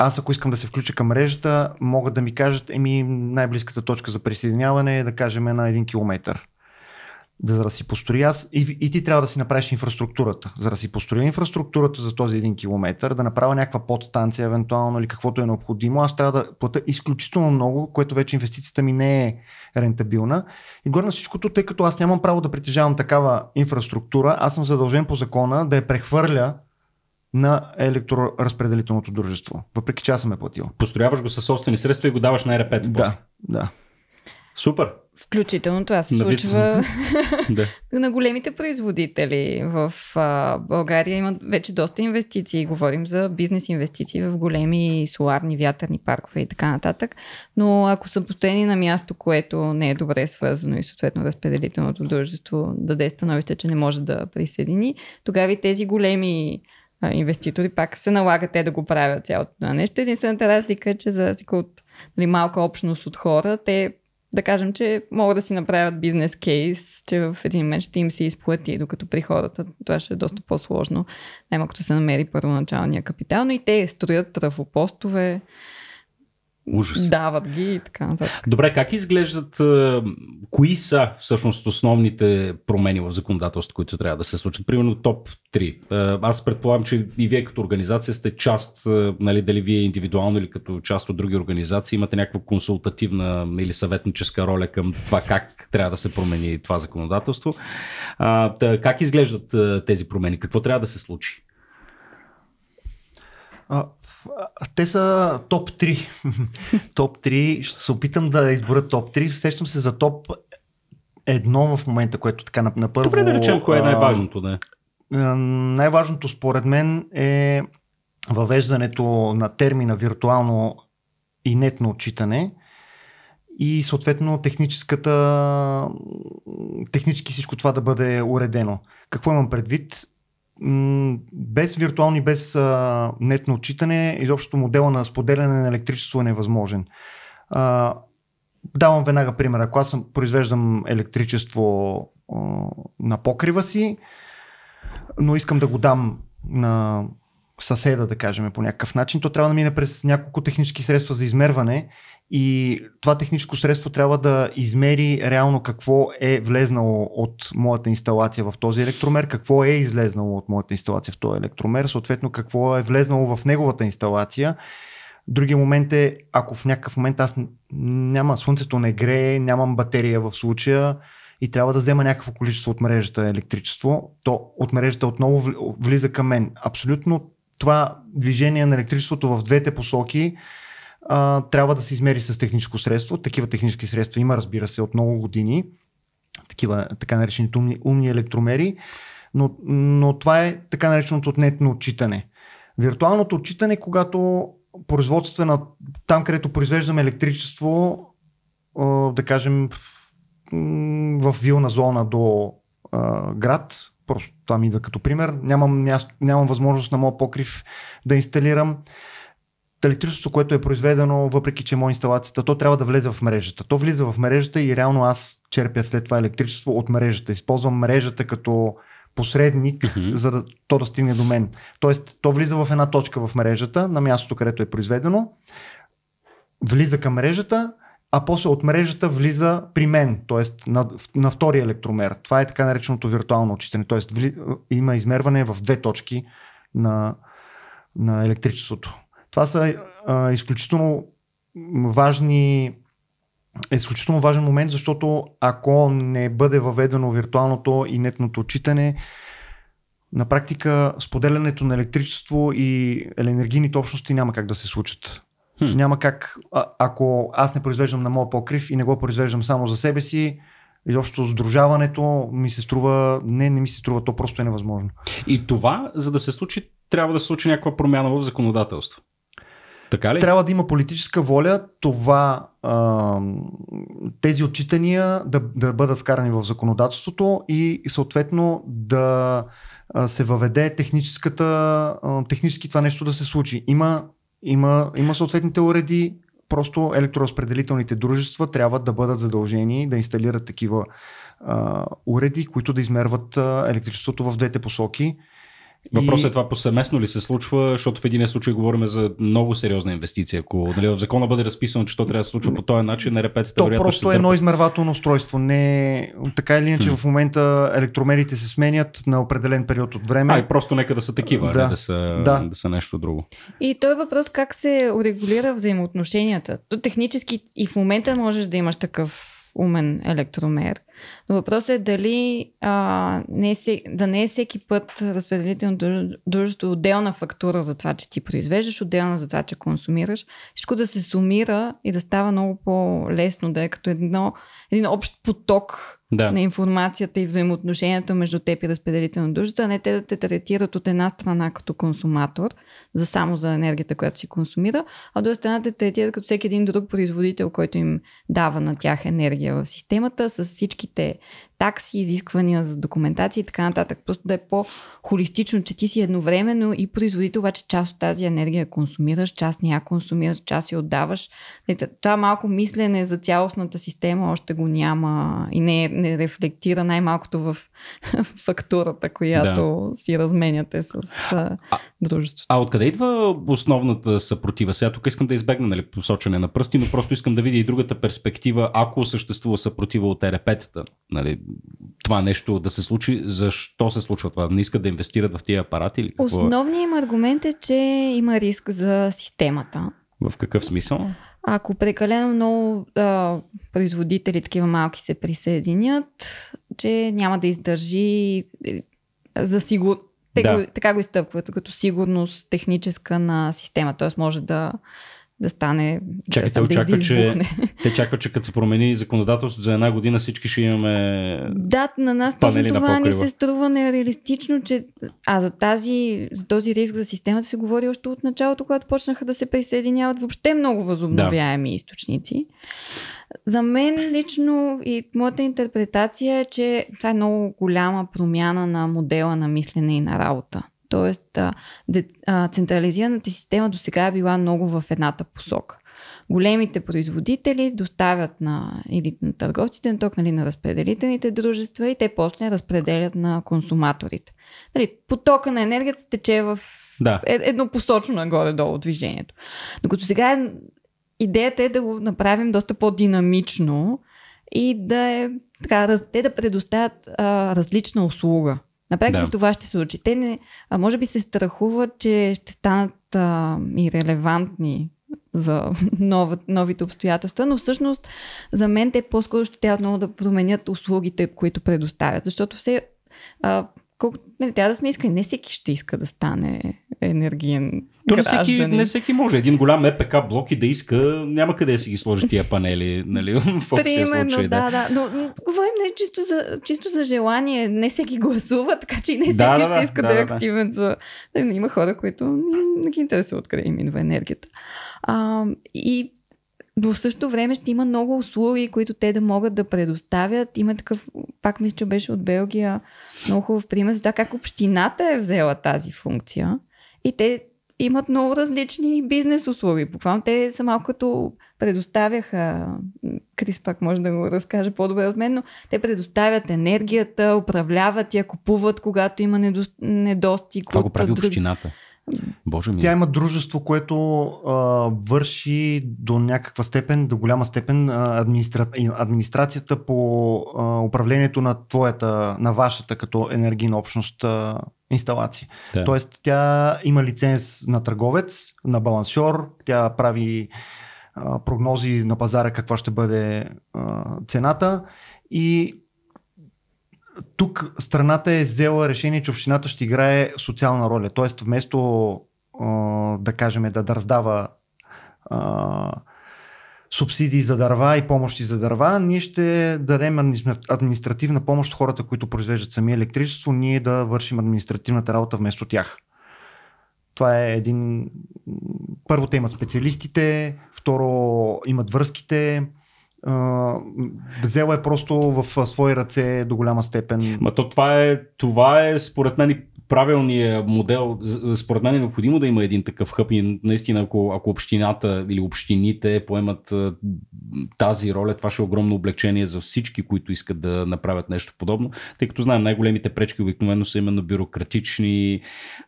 аз ако искам да се включа към мрежата, могат да ми кажат, еми най-близката точка за присъединяване е да кажем на километр. Да За да си построи аз и, и ти трябва да си направиш инфраструктурата. За да си построя инфраструктурата за този един километр, да направя някаква подстанция евентуално или каквото е необходимо, аз трябва да плата изключително много, което вече инвестицията ми не е рентабилна. И горе на всичкото, тъй като аз нямам право да притежавам такава инфраструктура, аз съм задължен по закона да я прехвърля на електроразпределителното дружество, въпреки че аз съм е платил. Построяваш го със собствени средства и го даваш на РП. Да, да. Супер. Включително това се случва да. на големите производители в а, България. Имат вече доста инвестиции. Говорим за бизнес инвестиции в големи соларни, вятърни паркове и така нататък. Но ако са постоянни на място, което не е добре свързано и съответно разпределителното дружество даде становище, че не може да присъедини, тогава и тези големи инвеститори, пак се налага те да го правят цялото това нещо. Единствената разлика е, че за разлика от нали, малка общност от хора, те да кажем, че могат да си направят бизнес кейс, че в един момент ще им се изплати, докато при хората това ще е доста по-сложно, най-малкото се намери първоначалния капитал, но и те строят трафопостове, Ужас. дават ги и така нататък. Добре, как изглеждат, кои са всъщност основните промени в законодателството, които трябва да се случат? Примерно топ 3. Аз предполагам, че и вие като организация сте част, нали, дали вие индивидуално или като част от други организации имате някаква консултативна или съветническа роля към това как трябва да се промени това законодателство. Как изглеждат тези промени? Какво трябва да се случи? те са топ 3. топ 3. Ще се опитам да избера топ 3. Сещам се за топ едно в момента, което така на, на първо... Добре да речем, кое е най-важното, да. Е. Най-важното според мен е въвеждането на термина виртуално и нетно отчитане и съответно техническата, технически всичко това да бъде уредено. Какво имам предвид? без виртуални, без а, нетно отчитане, изобщо модела на споделяне на електричество е невъзможен. А, давам веднага пример. Ако аз съм, произвеждам електричество а, на покрива си, но искам да го дам на съседа, да кажем, по някакъв начин, то трябва да мине през няколко технически средства за измерване и това техническо средство трябва да измери реално какво е влезнало от моята инсталация в този електромер, какво е излезнало от моята инсталация в този електромер, съответно какво е влезнало в неговата инсталация. Другия момент е, ако в някакъв момент аз няма, слънцето не грее, нямам батерия в случая и трябва да взема някакво количество от мрежата електричество, то от мрежата отново влиза към мен. Абсолютно това движение на електричеството в двете посоки а, трябва да се измери с техническо средство. Такива технически средства има, разбира се, от много години. Такива така наречените умни, умни електромери. Но, но това е така нареченото отнетно отчитане. Виртуалното отчитане, когато производствена, там където произвеждаме електричество, да кажем, в вилна зона до град, просто това ми идва като пример, нямам, място, нямам възможност на моят покрив да инсталирам електричеството, което е произведено, въпреки че е моя инсталацията, то трябва да влезе в мрежата. То влиза в мрежата и реално аз черпя след това електричество от мрежата. Използвам мрежата като посредник, mm-hmm. за да то да стигне до мен. Тоест, то влиза в една точка в мрежата, на мястото, където е произведено, влиза към мрежата, а после от мрежата влиза при мен, т.е. На, на втория електромер. Това е така нареченото виртуално отчитане. Т.е. има измерване в две точки на, на електричеството. Това са а, изключително важни е изключително важен момент, защото ако не бъде въведено виртуалното и нетното отчитане, на практика споделянето на електричество и енергийните общности няма как да се случат. Хм. Няма как, а, ако аз не произвеждам на моя покрив и не го произвеждам само за себе си, изобщо сдружаването ми се струва, не, не ми се струва, то просто е невъзможно. И това, за да се случи, трябва да се случи някаква промяна в законодателство. Така ли? Трябва да има политическа воля това, а, тези отчитания да, да бъдат вкарани в законодателството и, и съответно да се въведе техническата, технически това нещо да се случи. Има, има, има съответните уреди, просто електроразпределителните дружества трябва да бъдат задължени да инсталират такива а, уреди, които да измерват а, електричеството в двете посоки Въпросът и... е това посеместно ли се случва, защото в един случай говорим за много сериозна инвестиция. Ако нали, в закона бъде разписано, че то трябва да се случва по този начин, на репетите То вероятно просто е едно измервателно устройство. Не... Така или иначе hmm. в момента електромерите се сменят на определен период от време. А, и просто нека да са такива, да. Не, да, са, да. да са нещо друго. И той е въпрос как се урегулира взаимоотношенията. То технически и в момента можеш да имаш такъв умен електромер. Но въпросът е дали а, не е, да не е всеки път разпределително дружество е отделна фактура за това, че ти произвеждаш, отделна за това, че консумираш. Всичко да се сумира и да става много по-лесно, да е като едно, един общ поток да. на информацията и взаимоотношението между теб и разпределително дружество, а не те да те третират от една страна като консуматор, за само за енергията, която си консумира, а от друга страна те третират като всеки един друг производител, който им дава на тях енергия в системата, с всички きて такси, изисквания за документация и така нататък. Просто да е по-холистично, че ти си едновременно и производител, обаче част от тази енергия консумираш, част не я консумираш, част я отдаваш. Е, това малко мислене за цялостната система още го няма и не, не рефлектира най-малкото в фактурата, която да. си разменяте с а, дружеството. А откъде идва основната съпротива? Сега тук искам да избегна нали, посочване на пръсти, но просто искам да видя и другата перспектива, ако съществува съпротива от ЕРП-тата. Нали, това нещо да се случи, защо се случва това? Не искат да инвестират в тия апарати? Или какво? Основният им аргумент е, че има риск за системата. В какъв смисъл? Ако прекалено много а, производители, такива малки, се присъединят, че няма да издържи е, за сигур... да. така го изтъпват като сигурност техническа на система. Т.е. може да да стане. Чакай, да те очаква, да че, те чакват, че като се промени законодателството за една година всички ще имаме. Да, на нас точно това на се струва нереалистично, че. А за, тази, за този риск за системата се говори още от началото, когато почнаха да се присъединяват въобще много възобновяеми да. източници. За мен лично и моята интерпретация е, че това е много голяма промяна на модела на мислене и на работа. Тоест, централизираната система до сега е била много в едната посока. Големите производители доставят на, или на търговците на ток, нали, на разпределителните дружества и те после разпределят на консуматорите. Нали, потока на енергията тече в да. Е, еднопосочно нагоре-долу движението. Докато сега е, идеята е да го направим доста по-динамично и да е така, те да предоставят а, различна услуга. На практика да. това ще се случи. Те не, а може би се страхуват, че ще станат а, ирелевантни за нова, новите обстоятелства, но всъщност за мен те по-скоро ще трябва много да променят услугите, които предоставят, защото все, а, колко, не, нали, трябва да сме искани, не всеки ще иска да стане енергиен То не всеки, не всеки може. Един голям ЕПК блок и да иска, няма къде да си ги сложи тия панели, нали? В Примерно, случаи, да, да, да. Но говорим не нали, чисто за, чисто за желание. Не всеки гласува, така че и не всеки да, ще да, иска да, да, е да е активен. За... Има хора, които не, не ги интересуват къде им идва енергията. А, и но в същото време ще има много услуги, които те да могат да предоставят. Има такъв, пак мисля, че беше от Белгия, много хубав пример за това как общината е взела тази функция и те имат много различни бизнес услуги. Буквално те са малко като предоставяха, Крис пак може да го разкаже по-добре от мен, но те предоставят енергията, управляват я, купуват, когато има недостиг. Това го прави друг... общината. Боже ми. Тя има дружество, което а, върши до някаква степен, до голяма степен администра... администрацията по а, управлението на твоята, на вашата като енергийна общност а, инсталация. Да. Тоест тя има лиценз на търговец, на балансьор, тя прави а, прогнози на пазара каква ще бъде а, цената и тук страната е взела решение, че общината ще играе социална роля. Тоест, вместо да кажем да, да раздава а, субсидии за дърва и помощи за дърва, ние ще дадем административна помощ хората, които произвеждат сами електричество, ние да вършим административната работа вместо тях. Това е един... Първо те имат специалистите, второ имат връзките, взела е просто в свои ръце до голяма степен. Ма то това е, това е според мен правилния модел. Според мен е необходимо да има един такъв хъп и наистина, ако, ако общината или общините поемат тази роля, това ще е огромно облегчение за всички, които искат да направят нещо подобно, тъй като знаем, най-големите пречки обикновено са именно бюрократични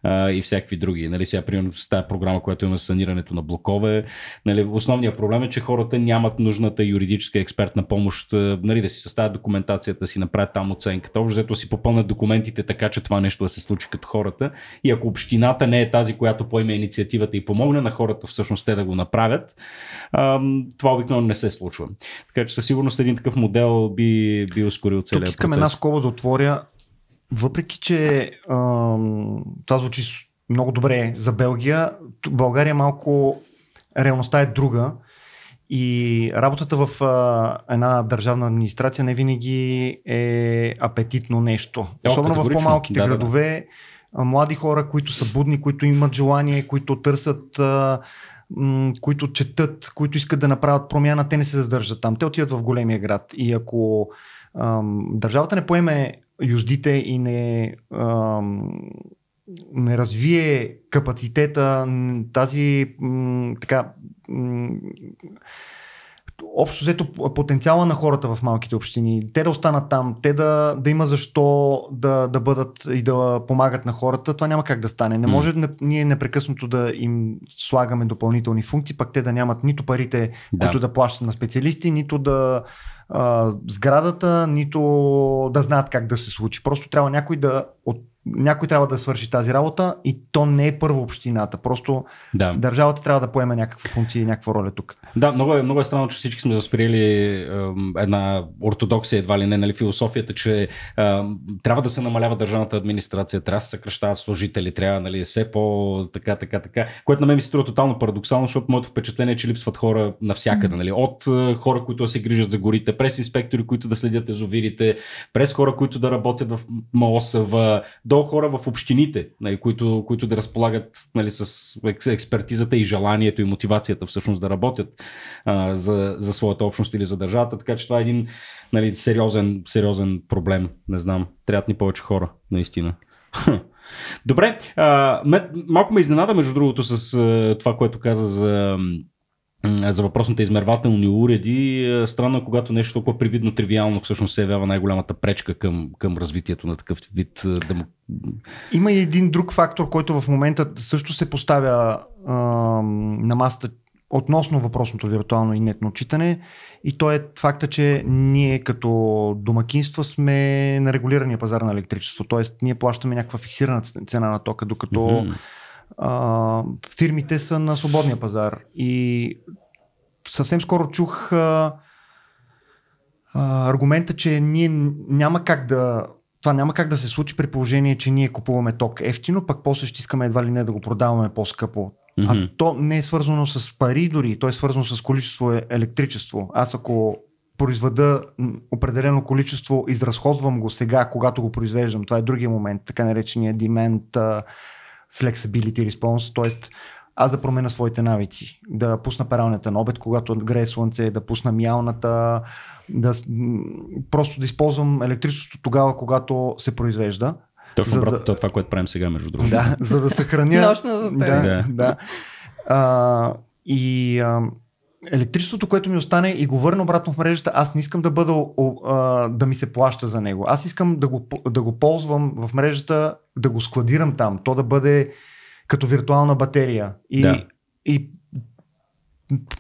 а, и всякакви други. Нали, сега, примерно, с тази програма, която има санирането на блокове, нали, основният проблем е, че хората нямат нужната юридическа експертна помощ, нали, да си съставят документацията, да си направят там оценката, общо взето си попълнят документите така, че това нещо да се случи като хората. И ако общината не е тази, която поеме инициативата и помогне на хората всъщност те да го направят, това обикновено не се случва. Така че със сигурност един такъв модел би, би ускорил целия процес. Тук искам една скоба да отворя. Въпреки, че ам, това звучи много добре за Белгия, България малко реалността е друга. И работата в а, една държавна администрация не винаги е апетитно нещо. Е, Особено О, в по-малките да, градове, да, да. млади хора, които са будни, които имат желание, които търсят. А, които четат, които искат да направят промяна, те не се задържат там. Те отиват в големия град. И ако а, държавата не поеме юздите и не, А, не развие капацитета, тази така общо взето потенциала на хората в малките общини, те да останат там, те да, да има защо да, да бъдат и да помагат на хората, това няма как да стане. Не може mm. ние непрекъснато да им слагаме допълнителни функции, пък те да нямат нито парите, да. които да плащат на специалисти, нито да а, сградата, нито да знаят как да се случи. Просто трябва някой да от някой трябва да свърши тази работа и то не е първо общината. Просто да. държавата трябва да поеме някаква функция и някаква роля тук. Да, много е, много е странно, че всички сме засприели е, една ортодоксия, едва ли не, нали, философията, че е, трябва да се намалява държавната администрация, трябва да се съкръщават служители, трябва, нали, все по така, така, така, което на мен ми се струва тотално парадоксално, защото моето впечатление е, че липсват хора навсякъде, нали, от е, хора, които се грижат за горите, през инспектори, които да следят езовирите, през хора, които да работят в МОСВ, до хора в общините, нали, които, които да разполагат нали, с експертизата и желанието и мотивацията всъщност да работят а, за, за своята общност или за държавата. Така че това е един нали, сериозен, сериозен проблем. Не знам. Трябват ни повече хора, наистина. Добре, а, малко ме изненада, между другото, с а, това, което каза за е, за въпросните измервателни уреди. Е, странно е, когато нещо толкова привидно тривиално всъщност се явява най-голямата пречка към, към развитието на такъв вид е, демо... Има и един друг фактор, който в момента също се поставя а, на масата относно въпросното виртуално и нетно отчитане и то е факта, че ние като домакинства сме на регулирания пазар на електричество, Тоест, ние плащаме някаква фиксирана цена на тока, докато mm-hmm а, фирмите са на свободния пазар. И съвсем скоро чух а, а, аргумента, че ние няма как да. Това няма как да се случи при положение, че ние купуваме ток ефтино, пък после ще искаме едва ли не да го продаваме по-скъпо. Mm-hmm. А то не е свързано с пари дори, то е свързано с количество е електричество. Аз ако произведа определено количество, изразходвам го сега, когато го произвеждам. Това е другия момент, така наречения demand flexibility response, т.е. аз да променя своите навици, да пусна пералнята на обед, когато грее слънце, да пусна мялната, да, просто да използвам електричеството тогава, когато се произвежда. Точно за обратно, да, това, което правим сега, между другото. Да, за да съхраня... Нощно да, да. да. А, и... А, електричеството, което ми остане и го върна обратно в мрежата, аз не искам да бъда да ми се плаща за него. Аз искам да го, да го ползвам в мрежата, да го складирам там, то да бъде като виртуална батерия. И, да. и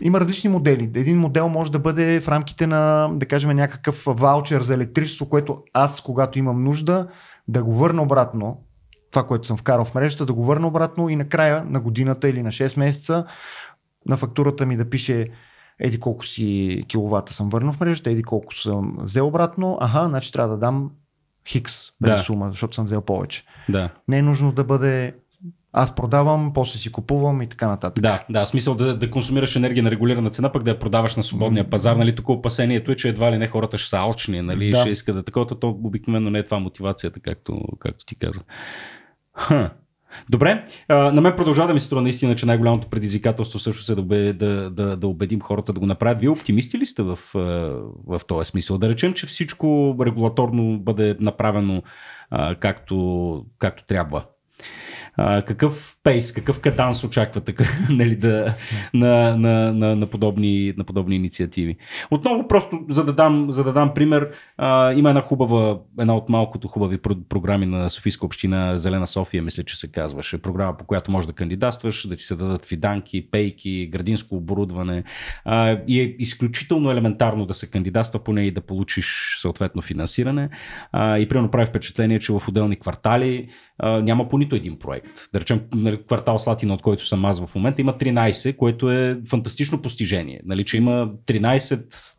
има различни модели. Един модел може да бъде в рамките на, да кажем, някакъв ваучер за електричество, което аз, когато имам нужда, да го върна обратно, това, което съм вкарал в мрежата, да го върна обратно и накрая на годината или на 6 месеца на фактурата ми да пише еди колко си киловата съм върнал в мрежата, еди колко съм взел обратно, аха, значи трябва да дам хикс да. сума, защото съм взел повече. Да. Не е нужно да бъде аз продавам, после си купувам и така нататък. Да, да, смисъл да, да консумираш енергия на регулирана цена, пък да я продаваш на свободния пазар, нали, тук опасението е, че едва ли не хората ще са алчни, нали, да. ще искат да такова, то обикновено не е това мотивацията, както, както ти каза. Ха. Добре, на мен продължава да ми се струва наистина, че най-голямото предизвикателство също е да, да, да, да убедим хората да го направят. Вие оптимисти ли сте в, в този смисъл? Да речем, че всичко регулаторно бъде направено както, както трябва. какъв пейс, какъв каданс така, нали, да, на, на, на, на, подобни, на подобни инициативи. Отново просто, за да дам, за да дам пример, а, има една хубава, една от малкото хубави програми на Софийска община Зелена София, мисля, че се казваше. Програма, по която можеш да кандидатстваш, да ти се дадат фиданки, пейки, градинско оборудване. А, и е изключително елементарно да се кандидатства по нея и да получиш съответно финансиране. А, и примерно прави впечатление, че в отделни квартали а, няма по нито един проект. Да речем, нали, квартал Слатина, от който съм аз в момента, има 13, което е фантастично постижение. Нали, че има 13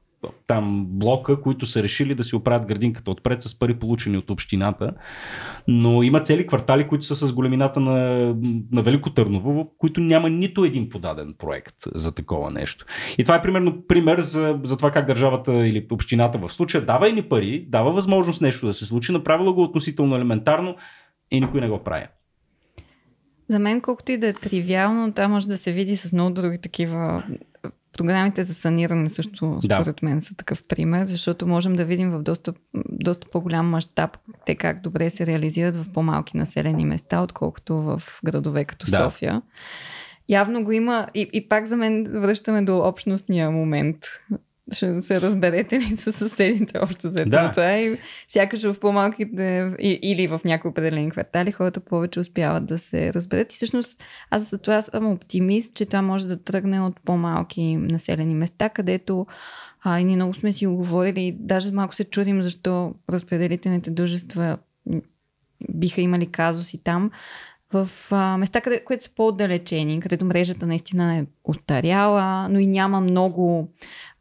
там блока, които са решили да си оправят градинката отпред с пари получени от общината. Но има цели квартали, които са с големината на, на Велико Търново, които няма нито един подаден проект за такова нещо. И това е примерно пример за, за това как държавата или общината в случая дава и ни пари, дава възможност нещо да се случи, направила го относително елементарно и никой не го прави. За мен, колкото и да е тривиално, там може да се види с много други такива Програмите за саниране също, според да. мен, са такъв пример, защото можем да видим в доста, доста по-голям мащаб те как добре се реализират в по-малки населени места, отколкото в градове като да. София. Явно го има и, и пак за мен връщаме до общностния момент ще се разберете ли нали, с съседите общо за да. това. И сякаш в по-малките или в някои определени квартали хората повече успяват да се разберат. И всъщност аз за това съм оптимист, че това може да тръгне от по-малки населени места, където а, и ние много сме си оговорили. Даже малко се чудим защо разпределителните дружества биха имали казуси там, в а, места, къде, които са по-отдалечени, където мрежата наистина е остаряла, но и няма много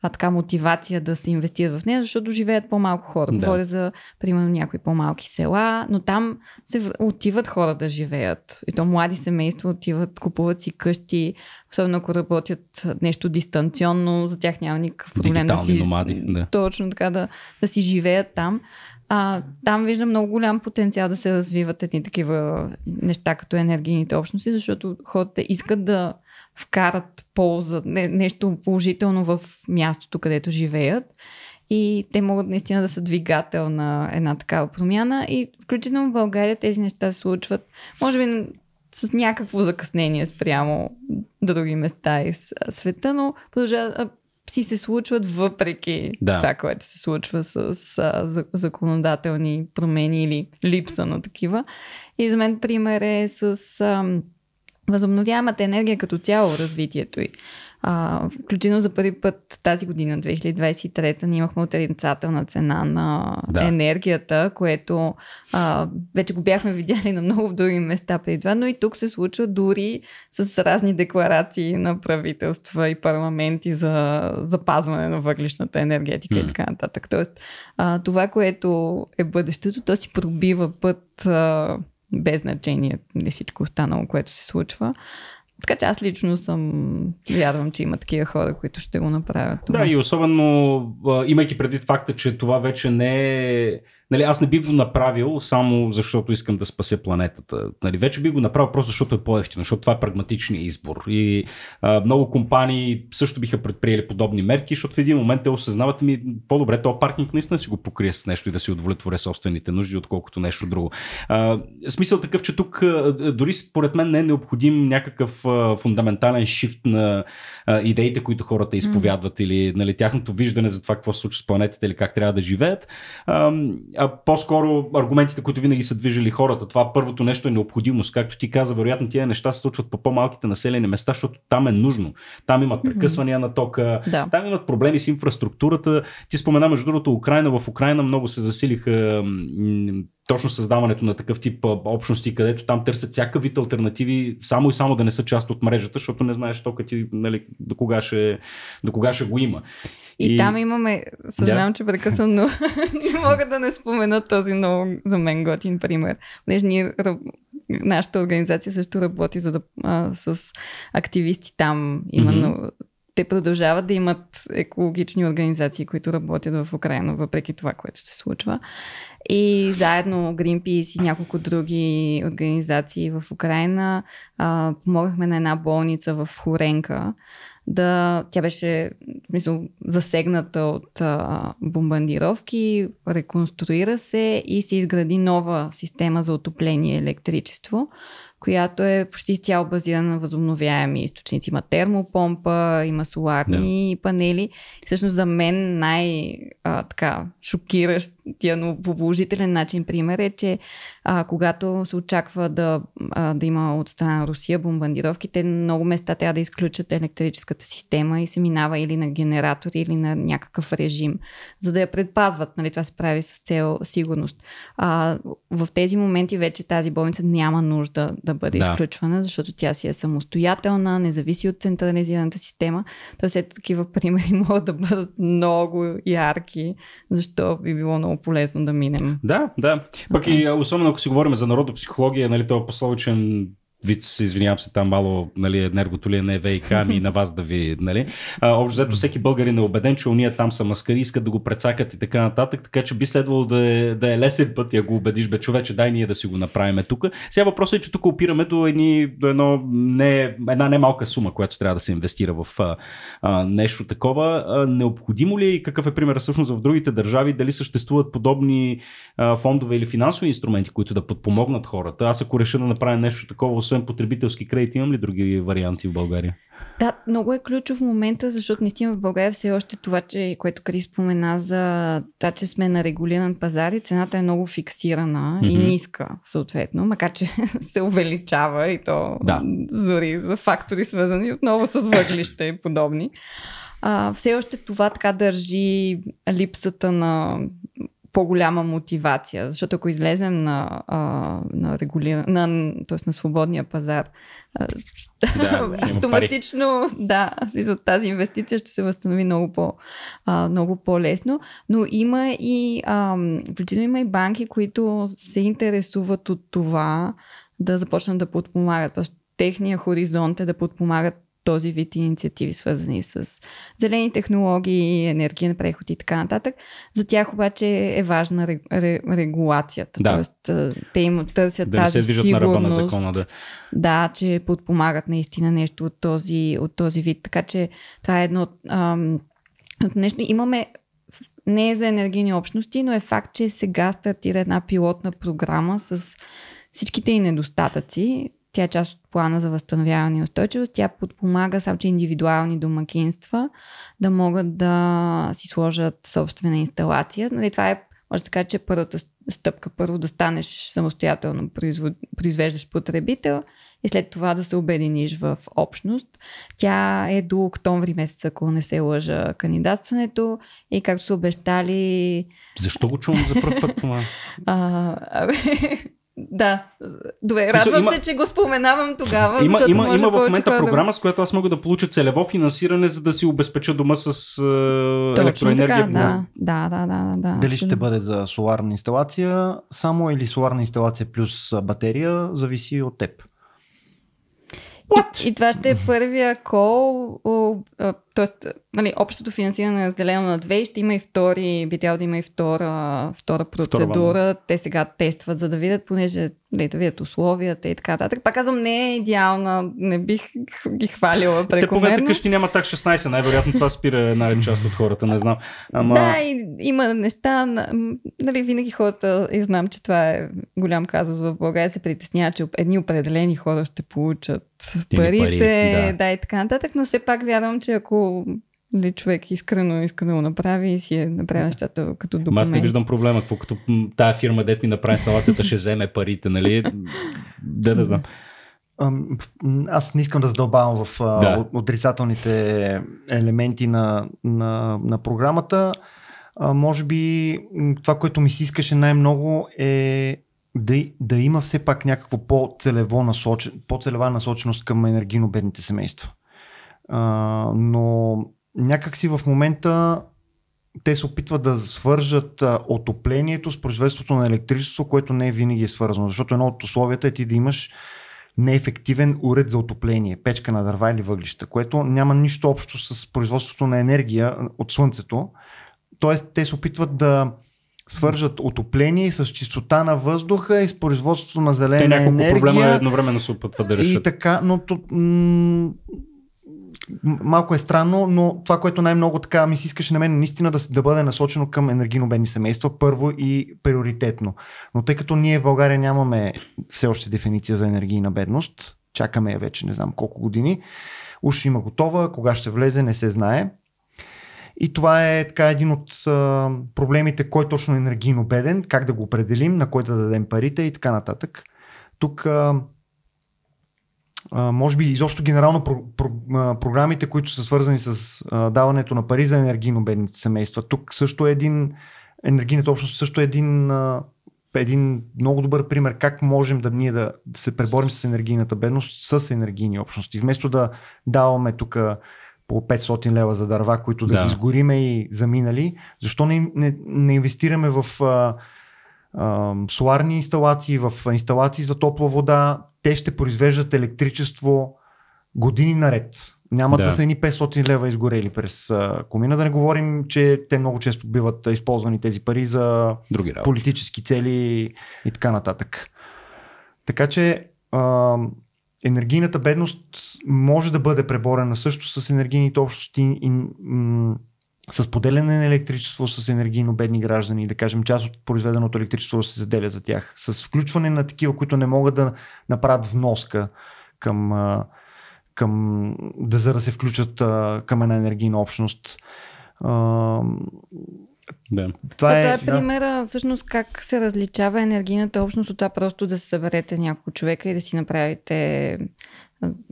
а, така мотивация да се инвестират в нея, защото живеят по-малко хора. Да. Говоря за, примерно, някои по-малки села, но там се отиват хора да живеят. И то млади семейства отиват, купуват си къщи, особено ако работят нещо дистанционно, за тях няма никакъв проблем Дигитални да си... Номади, да. Точно така, да, да си живеят там. А, там виждам много голям потенциал да се развиват едни такива неща, като енергийните общности, защото хората искат да вкарат полза, не, нещо положително в мястото, където живеят. И те могат наистина да са двигател на една такава промяна. И включително в България тези неща се случват, може би с някакво закъснение спрямо други места и света, но продължават си се случват въпреки да. това, което се случва с а, законодателни промени или липса на такива. И за мен пример е с а, енергия като цяло развитието й. А, включително за първи път тази година, 2023, ние имахме отрицателна цена на да. енергията, което а, вече го бяхме видяли на много други места преди това, но и тук се случва дори с разни декларации на правителства и парламенти за запазване на въглищната енергетика mm. и така нататък. Тоест, а, това, което е бъдещето, то си пробива път. А, без значение на нали, всичко останало, което се случва. Така че аз лично съм, вярвам, че има такива хора, които ще го направят. Това. Да, и особено имайки предвид факта, че това вече не е нали, аз не би го направил само защото искам да спася планетата. Нали, вече би го направил просто защото е по-ефтино, защото това е прагматичният избор. И а, много компании също биха предприели подобни мерки, защото в един момент те осъзнават ми по-добре, то паркинг наистина си го покрия с нещо и да си удовлетворя собствените нужди, отколкото нещо друго. А, смисъл такъв, че тук а, дори според мен не е необходим някакъв а, фундаментален шифт на а, идеите, които хората изповядват mm. или нали, тяхното виждане за това какво се случва с планетата или как трябва да живеят. А, а по-скоро аргументите, които винаги са движили хората. Това първото нещо е необходимост. Както ти каза, вероятно тия неща се случват по по-малките населени места, защото там е нужно. Там имат прекъсвания mm-hmm. на тока, да. там имат проблеми с инфраструктурата. Ти спомена, между другото, Украина. В Украина много се засилиха точно създаването на такъв тип общности, където там търсят всякакъв вид альтернативи, само и само да не са част от мрежата, защото не знаеш тока ти нали, до, кога ще, до кога ще го има. И, и там имаме, съжалявам, да. че прекъсвам, но не мога да не спомена този много за мен готин пример. Понеже ние, нашата организация също работи за да, а, с активисти там, именно mm-hmm те продължават да имат екологични организации, които работят в Украина, въпреки това, което се случва. И заедно Greenpeace и няколко други организации в Украина а, помогнахме на една болница в Хоренка, да, тя беше мисъл, засегната от а, бомбандировки, реконструира се и се изгради нова система за отопление и електричество, която е почти цяло базирана на възобновяеми източници. Има термопомпа, има соларни yeah. панели. Всъщност за мен най-шокиращ позитивен, но по положителен начин пример е, че а, когато се очаква да, а, да има от страна Русия бомбандировки, те много места трябва да изключат електрическата система и се минава или на генератор, или на някакъв режим, за да я предпазват. Нали? Това се прави с цел сигурност. А, в тези моменти вече тази болница няма нужда да бъде да. изключвана, защото тя си е самостоятелна, не зависи от централизираната система. Тоест, такива примери могат да бъдат много ярки, защо би било много полезно да минем. Да, да. Пък okay. и особено ако си говорим за психология, нали, този е пословичен вид, извинявам се, там мало, нали, енергото ли е, не е ВИК, ами на вас да ви, нали. А, общо взето всеки българин е убеден, че уния там са маскари, искат да го прецакат и така нататък, така че би следвало да е, да е лесен път, ако го убедиш, бе, човече, дай ние да си го направим тук. Сега въпросът е, че тук опираме до, едни, до едно не, една немалка сума, която трябва да се инвестира в а, а, нещо такова. А, необходимо ли е и какъв е пример всъщност в другите държави, дали съществуват подобни а, фондове или финансови инструменти, които да подпомогнат хората? Аз ако реша да направя нещо такова, освен потребителски кредит, имам ли други варианти в България? Да, много е ключов в момента, защото наистина в България все още това, че, което Крис спомена за това, че сме на регулиран пазар и цената е много фиксирана mm-hmm. и ниска, съответно, макар че се увеличава и то да. зори за фактори свързани отново с въглища и подобни. А, все още това така държи липсата на по-голяма мотивация, защото ако излезем на, а, на, регули... на, тоест на свободния пазар, да, автоматично, да, смисъл, тази инвестиция ще се възстанови много, по, а, много по-лесно, но има и, включително има и банки, които се интересуват от това да започнат да подпомагат. Тоест, техния хоризонт е да подпомагат този вид инициативи, свързани с зелени технологии, енергия на преход и така нататък. За тях обаче е важна регулацията. Да. Тоест, те им търсят да тази се сигурност. На закона, да. да, че подпомагат наистина нещо от този, от този вид. Така че това е едно ам, от нещо. Имаме не е за енергийни общности, но е факт, че сега стартира една пилотна програма с всичките и недостатъци, тя е част от плана за възстановяване и устойчивост. Тя подпомага само, че индивидуални домакинства да могат да си сложат собствена инсталация. Нали, това е, може да кажа, че е първата стъпка. Първо да станеш самостоятелно производ... произвеждаш потребител и след това да се обединиш в общност. Тя е до октомври месец, ако не се лъжа кандидатстването и както са обещали... Защо го чувам за първ път това? Да. Добре, радвам има... се, че го споменавам тогава. Има, има, може има в момента програма, с която аз мога да получа целево финансиране, за да си обезпеча дома с е, електроенергия. Така, да. да, да, да, да. Дали ще бъде за соларна инсталация само или соларна инсталация плюс батерия, зависи от теб. И, и това ще е първия кол Тоест, нали, общото финансиране е разделено на две ще има и втори, би трябвало да има и втора, втора процедура. Втора те сега тестват, за да видят, понеже нали, да видят условията и така нататък. Пак казвам, не е идеална, не бих ги хвалила прекомерно. Теповете къщи няма так 16, най-вероятно това спира една част от хората, не знам. Ама... Да, и, има неща, нали, винаги хората, и знам, че това е голям казус в България, се притеснява, че едни определени хора ще получат парите, пари, да. да и така нататък, но все пак вярвам, че ако ли нали, човек искрено иска да го направи и си е направи нещата като документ. Аз не виждам проблема, какво като тая фирма, дет ми направи инсталацията, ще вземе парите, нали? Да, да знам. Аз не искам да задълбавам в да. отрицателните елементи на, на, на програмата. А, може би това, което ми се искаше най-много е да, да има все пак някакво по-целево насочен, по-целева насоченост към енергийно бедните семейства. А, но някакси в момента те се опитват да свържат отоплението с производството на електричество, което не е винаги е свързано. Защото едно от условията е ти да имаш неефективен уред за отопление, печка на дърва или въглища, което няма нищо общо с производството на енергия от слънцето. Тоест, те се опитват да свържат отопление с чистота на въздуха и с производството на зелена енергия. Те няколко енергия, проблема едновременно се опитват да решат. И така, но то, м- малко е странно, но това, което най-много така ми се искаше на мен, наистина да, да бъде насочено към енергийно бедни семейства, първо и приоритетно. Но тъй като ние в България нямаме все още дефиниция за енергийна бедност, чакаме я вече не знам колко години, уж има готова, кога ще влезе, не се знае. И това е така един от а, проблемите, кой точно е енергийно беден, как да го определим, на кой да дадем парите и така нататък. Тук а, а, може би изобщо генерално про, про, а, програмите, които са свързани с а, даването на пари за енергийно бедните семейства. Тук също е един, енергийната общност също е един, а, един много добър пример как можем да ние да се преборим с енергийната бедност, с енергийни общности. Вместо да даваме тук по 500 лева за дърва, които да, да. ги изгориме и заминали, защо не, не, не инвестираме в... А, соларни инсталации, в инсталации за топла вода, те ще произвеждат електричество години наред. Няма да, да са едни 500 лева изгорели през комина. Да не говорим, че те много често биват използвани тези пари за Други политически цели и така нататък. Така че а, енергийната бедност може да бъде преборена също с енергийните общности и с поделяне на електричество с енергийно бедни граждани, да кажем част от произведеното електричество се заделя за тях, с включване на такива, които не могат да направят вноска към, към да за да се включат към една енергийна общност. Да. Това, е, това е примера да. всъщност как се различава енергийната общност от това просто да се съберете няколко човека и да си направите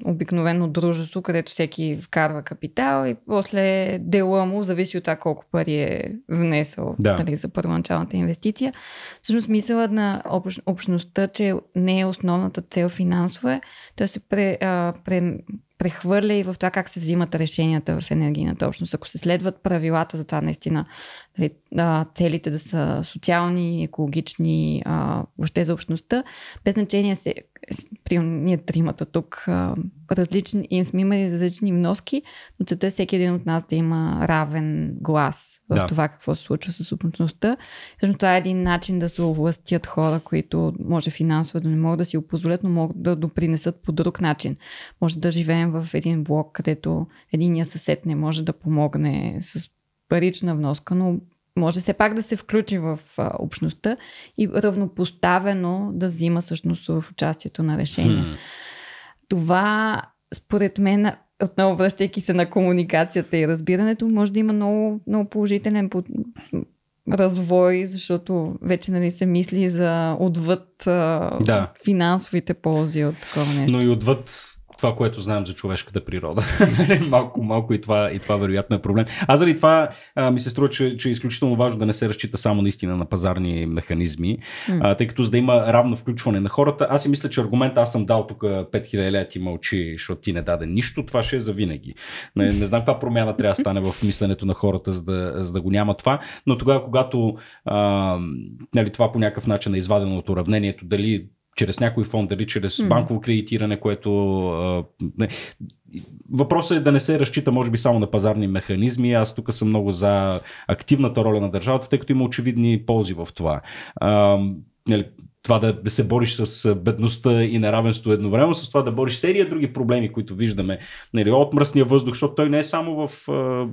обикновено дружество, където всеки вкарва капитал и после дела му зависи от това колко пари е внесъл да. нали, за първоначалната инвестиция. Всъщност смисъла на общ, общността, че не е основната цел финансова, е, то се пре, а, пре, прехвърля и в това как се взимат решенията в енергийната общност. Ако се следват правилата за това наистина, нали, а, целите да са социални, екологични, а, въобще за общността, без значение се примерно ние тримата тук, различни, им сме имали различни вноски, но целта е всеки един от нас да има равен глас в да. това какво се случва с общността. Всъщност това е един начин да се овластят хора, които може финансово да не могат да си опозволят, но могат да допринесат по друг начин. Може да живеем в един блок, където единия съсед не може да помогне с парична вноска, но може все пак да се включи в а, общността и равнопоставено да взима всъщност в участието на решения. Това, според мен, отново връщайки се на комуникацията и разбирането, може да има много, много положителен по- развой, защото вече нали, се мисли за отвъд а, да. финансовите ползи от такова нещо. Но и отвъд това, което знаем за човешката природа. Нали, малко, малко и това, и това вероятно е проблем. А заради това а, ми се струва, че, че е изключително важно да не се разчита само наистина на пазарни механизми, mm. а, тъй като за да има равно включване на хората, аз си мисля, че аргумент аз съм дал тук 5000 лет и мълчи, защото ти не даде нищо, това ще е за винаги. Не, не знам каква промяна трябва да стане в мисленето на хората, за да, за да го няма това, но тогава, когато а, нали, това по някакъв начин е извадено от уравнението, дали чрез някой фонд, дали чрез mm. банково кредитиране, което... А, не. Въпросът е да не се разчита, може би, само на пазарни механизми. Аз тук съм много за активната роля на държавата, тъй като има очевидни ползи в това. А, нали, това да се бориш с бедността и неравенство едновременно, с това да бориш серия други проблеми, които виждаме. Нали, от мръсния въздух, защото той не е само в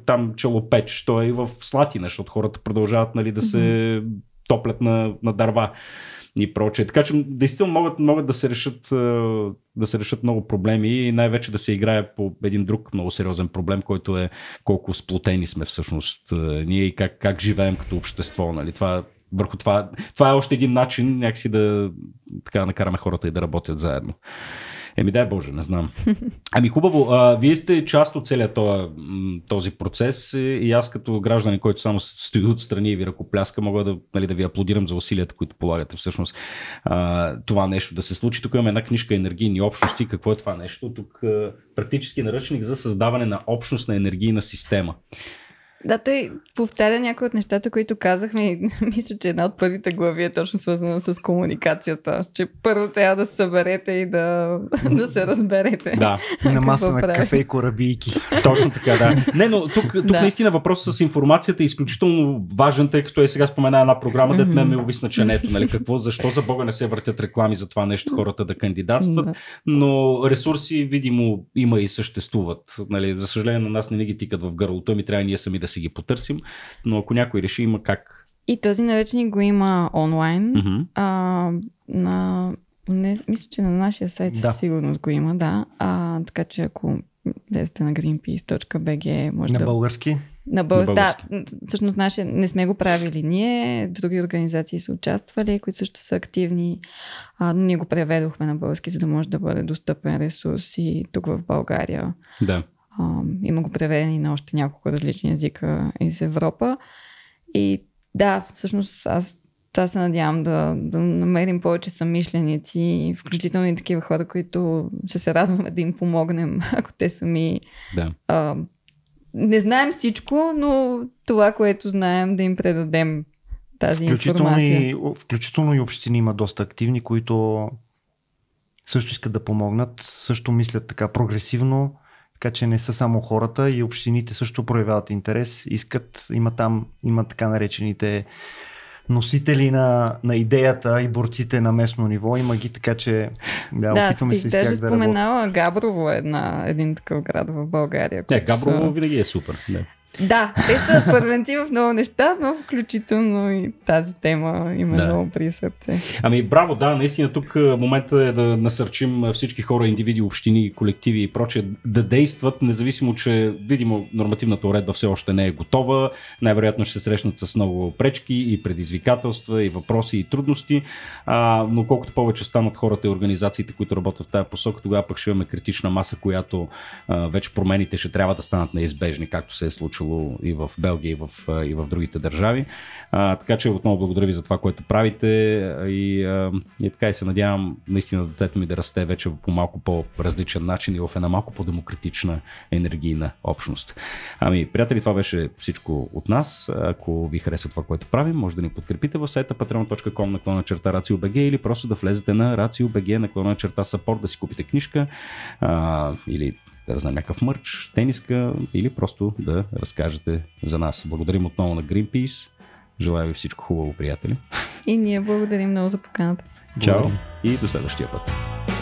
там челопеч, той е и в слатина, защото хората продължават нали, да се топлят на, на дърва и прочее. Така че действително могат, могат да, се решат, е, да се решат много проблеми и най-вече да се играе по един друг много сериозен проблем, който е колко сплотени сме всъщност е, ние и как, как живеем като общество. Нали? Това, върху това, това е още един начин някакси да така накараме хората и да работят заедно. Еми дай Боже, не знам. Ами хубаво, а, вие сте част от целият този, този процес и аз като гражданин, който само стои отстрани и ви ръкопляска, мога да, нали, да ви аплодирам за усилията, които полагате всъщност а, това нещо да се случи. Тук имаме една книжка енергийни общности. Какво е това нещо? Тук а, практически наръчник за създаване на общност на енергийна система. Да, той повтаря някои от нещата, които казахме. И мисля, че една от първите глави е точно свързана с комуникацията. Че първо трябва да се съберете и да, да се разберете. Да, на маса на прави. кафе и корабийки. Точно така, да. Не, но тук, тук да. наистина въпросът с информацията е изключително важен, тъй като е сега спомена една програма, да ме ме увисна ченето. Нали? Какво, защо за Бога не се въртят реклами за това нещо хората да кандидатстват? Да. Но ресурси, видимо, има и съществуват. Нали? За съжаление, на нас не ни ги тикат в гърлото, ми трябва ние сами да си ги потърсим, но ако някой реши, има как. И този наръчник го има онлайн. Mm-hmm. А, на, не, мисля, че на нашия сайт да. със сигурност го има, да. А, така че ако влезете на greenpeace.bg, може на да... Български? На български. Да, всъщност нашия, не сме го правили ние, други организации са участвали, които също са активни, а, но ние го преведохме на български, за да може да бъде достъпен ресурс и тук в България. Да. А, има го преведени на още няколко различни езика из Европа. И да, всъщност аз това се надявам да, да намерим повече самишленици, включително и такива хора, които ще се радваме да им помогнем, ако те сами. Да. А, не знаем всичко, но това, което знаем, да им предадем тази включително информация. И, включително и общини има доста активни, които също искат да помогнат, също мислят така прогресивно така че не са само хората и общините също проявяват интерес, искат, има там, има така наречените носители на, на идеята и борците на местно ниво. Има ги, така че да, да опитваме се с тях да споменала работ... Габрово е една, един такъв град в България. Не, Габрово са... винаги е супер. Да. Да, те са първенци в много неща, но включително и тази тема има да. много при сърце. Ами браво, да, наистина тук момента е да насърчим всички хора, индивиди, общини, колективи и прочее да действат, независимо, че видимо нормативната уредба все още не е готова, най-вероятно ще се срещнат с много пречки и предизвикателства и въпроси и трудности, а, но колкото повече станат хората и организациите, които работят в тази посока, тогава пък ще имаме критична маса, която а, вече промените ще трябва да станат неизбежни, както се е случило случило и в Белгия, и в, и в другите държави. А, така че отново благодаря ви за това, което правите и, а, и така и се надявам наистина детето ми да расте вече по малко по-различен начин и в една малко по-демократична енергийна общност. Ами, приятели, това беше всичко от нас. Ако ви харесва това, което правим, може да ни подкрепите в сайта patreon.com наклона черта RACIOBG или просто да влезете на RACIOBG наклона черта support да си купите книжка а, или да знам, някакъв мърч, тениска или просто да разкажете за нас. Благодарим отново на Greenpeace. Желая ви всичко хубаво, приятели. И ние благодарим много за поканата. Чао и до следващия път.